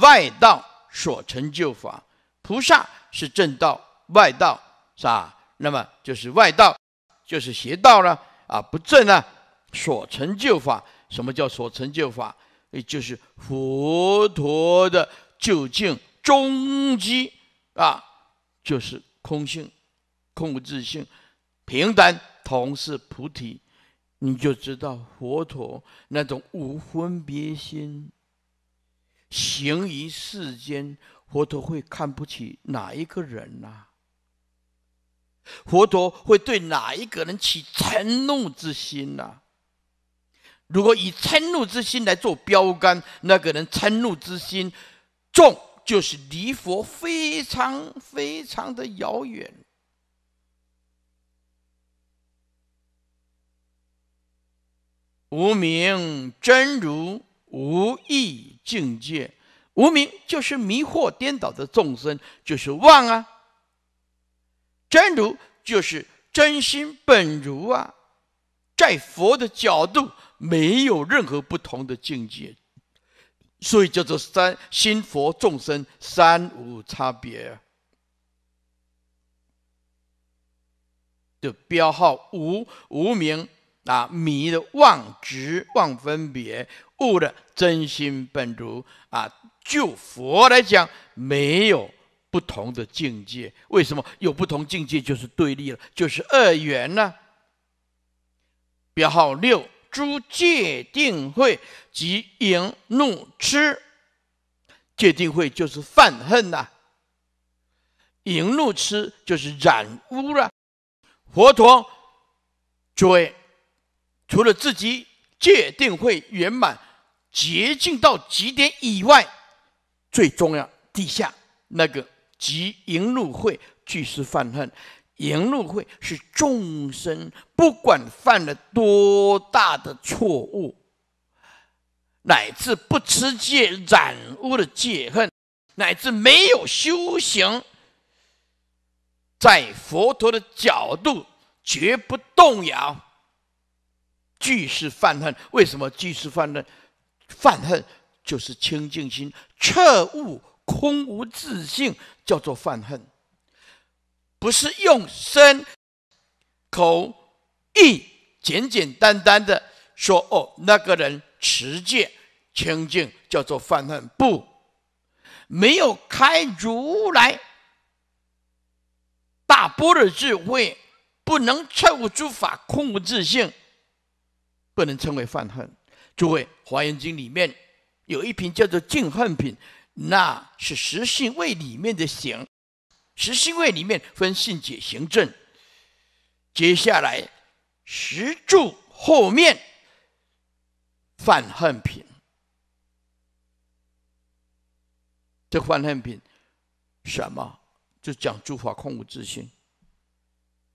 外道所成就法。菩萨是正道，外道是吧？那么就是外道，就是邪道了啊，不正啊。所成就法，什么叫所成就法？也就是佛陀的究竟终极啊，就是空性、空无自性、平等同是菩提，你就知道佛陀那种无分别心。行于世间，佛陀会看不起哪一个人呐？佛陀会对哪一个人起嗔怒之心呐？如果以嗔怒之心来做标杆，那个人嗔怒之心重，就是离佛非常非常的遥远。无名真如无意境界，无名就是迷惑颠倒的众生，就是妄啊。真如就是真心本如啊，在佛的角度。没有任何不同的境界，所以叫做三心佛众生三无差别。的标号无无名啊迷的妄执妄分别，悟的真心本如啊就佛来讲没有不同的境界，为什么有不同境界就是对立了，就是二元呢？标号六。诸界定会及淫怒痴，界定会就是犯恨呐，淫怒痴就是染污了。佛陀，诸位，除了自己界定会圆满、洁净到极点以外，最重要地下那个及淫怒会俱是犯恨。迎路会是众生，不管犯了多大的错误，乃至不持戒染污的戒恨，乃至没有修行，在佛陀的角度绝不动摇。俱是犯恨，为什么俱是犯恨？犯恨就是清净心彻悟空无自性，叫做犯恨。不是用身、口、意简简单单的说哦，那个人持戒清净，叫做犯恨，不，没有开如来大波的智慧，不能彻悟诸法空无自性，不能称为犯恨。诸位，《华严经》里面有一品叫做净恨品，那是实性位里面的行。十信位里面分信解行政。接下来十住后面，范恨平。这范恨平什么？就讲诸法空无自性。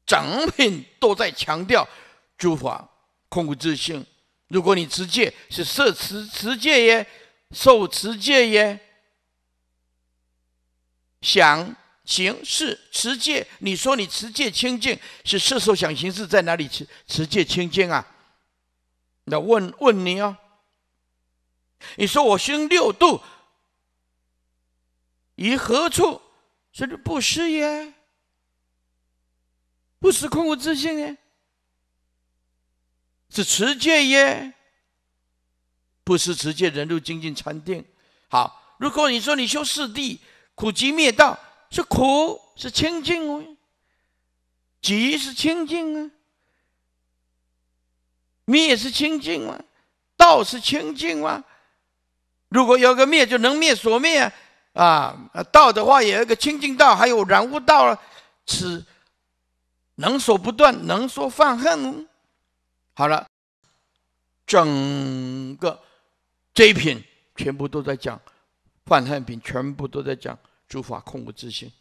整品都在强调诸法空无自性。如果你持戒是摄持持戒耶，受持戒耶，想。行是持戒，你说你持戒清净是射手想行式在哪里持持戒清净啊？那问问你哦。你说我行六度，于何处是不施耶？不施空无自性耶？是持戒耶？不是持戒人入精进禅定。好，如果你说你修四谛苦集灭道。是苦是清净哦，急是清净啊，灭是清净啊，道是清净啊。如果有个灭，就能灭所灭啊！道的话，有一个清净道，还有染污道，啊，此能所不断，能说犯恨。哦。好了，整个这一品全部都在讲犯恨品，全部都在讲。诸法空无自性，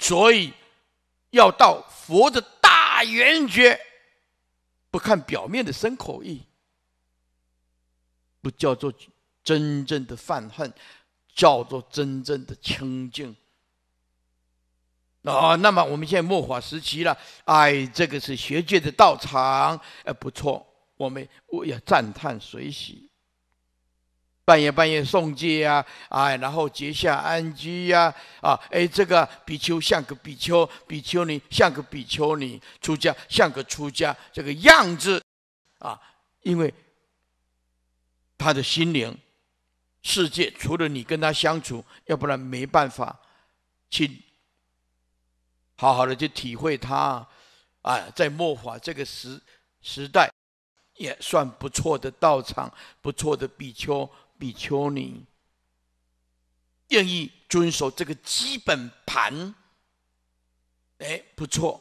所以要到佛的大圆觉，不看表面的深口意，不叫做真正的犯恨，叫做真正的清净。啊，那么我们现在末法时期了，哎，这个是学界的道场，哎，不错。我们我也赞叹随喜半夜半夜诵戒呀，哎，然后结下安居呀，啊，哎，这个比丘像个比丘，比丘尼像个比丘尼，出家像个出家这个样子啊，因为他的心灵世界，除了你跟他相处，要不然没办法去好好的去体会他啊，在末法这个时时代。也算不错的道场，不错的比丘、比丘尼，愿意遵守这个基本盘，哎，不错。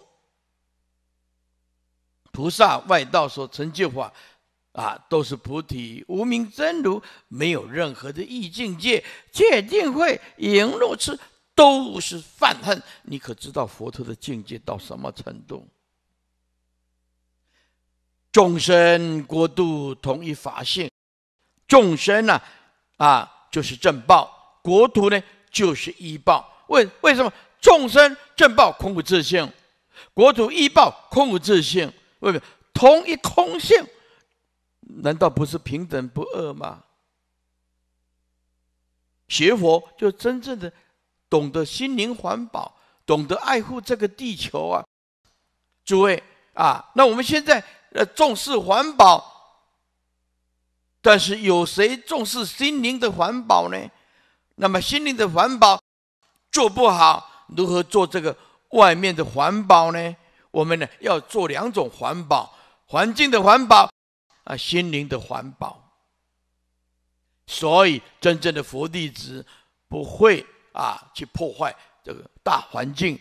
菩萨外道说成就法，啊，都是菩提无名真如，没有任何的异境界，戒定慧、赢入痴，都是犯恨。你可知道佛陀的境界到什么程度？众生国度同一法性，众生呢，啊，就是正报；国土呢，就是依报。为为什么众生正报空无自性，国土依报空无自性？为么同一空性，难道不是平等不二吗？学佛就真正的懂得心灵环保，懂得爱护这个地球啊！诸位啊，那我们现在。呃，重视环保，但是有谁重视心灵的环保呢？那么心灵的环保做不好，如何做这个外面的环保呢？我们呢要做两种环保：环境的环保啊，心灵的环保。所以，真正的佛弟子不会啊去破坏这个大环境。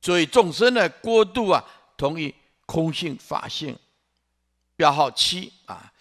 所以众生的过度啊，同于空性法性，标号七啊。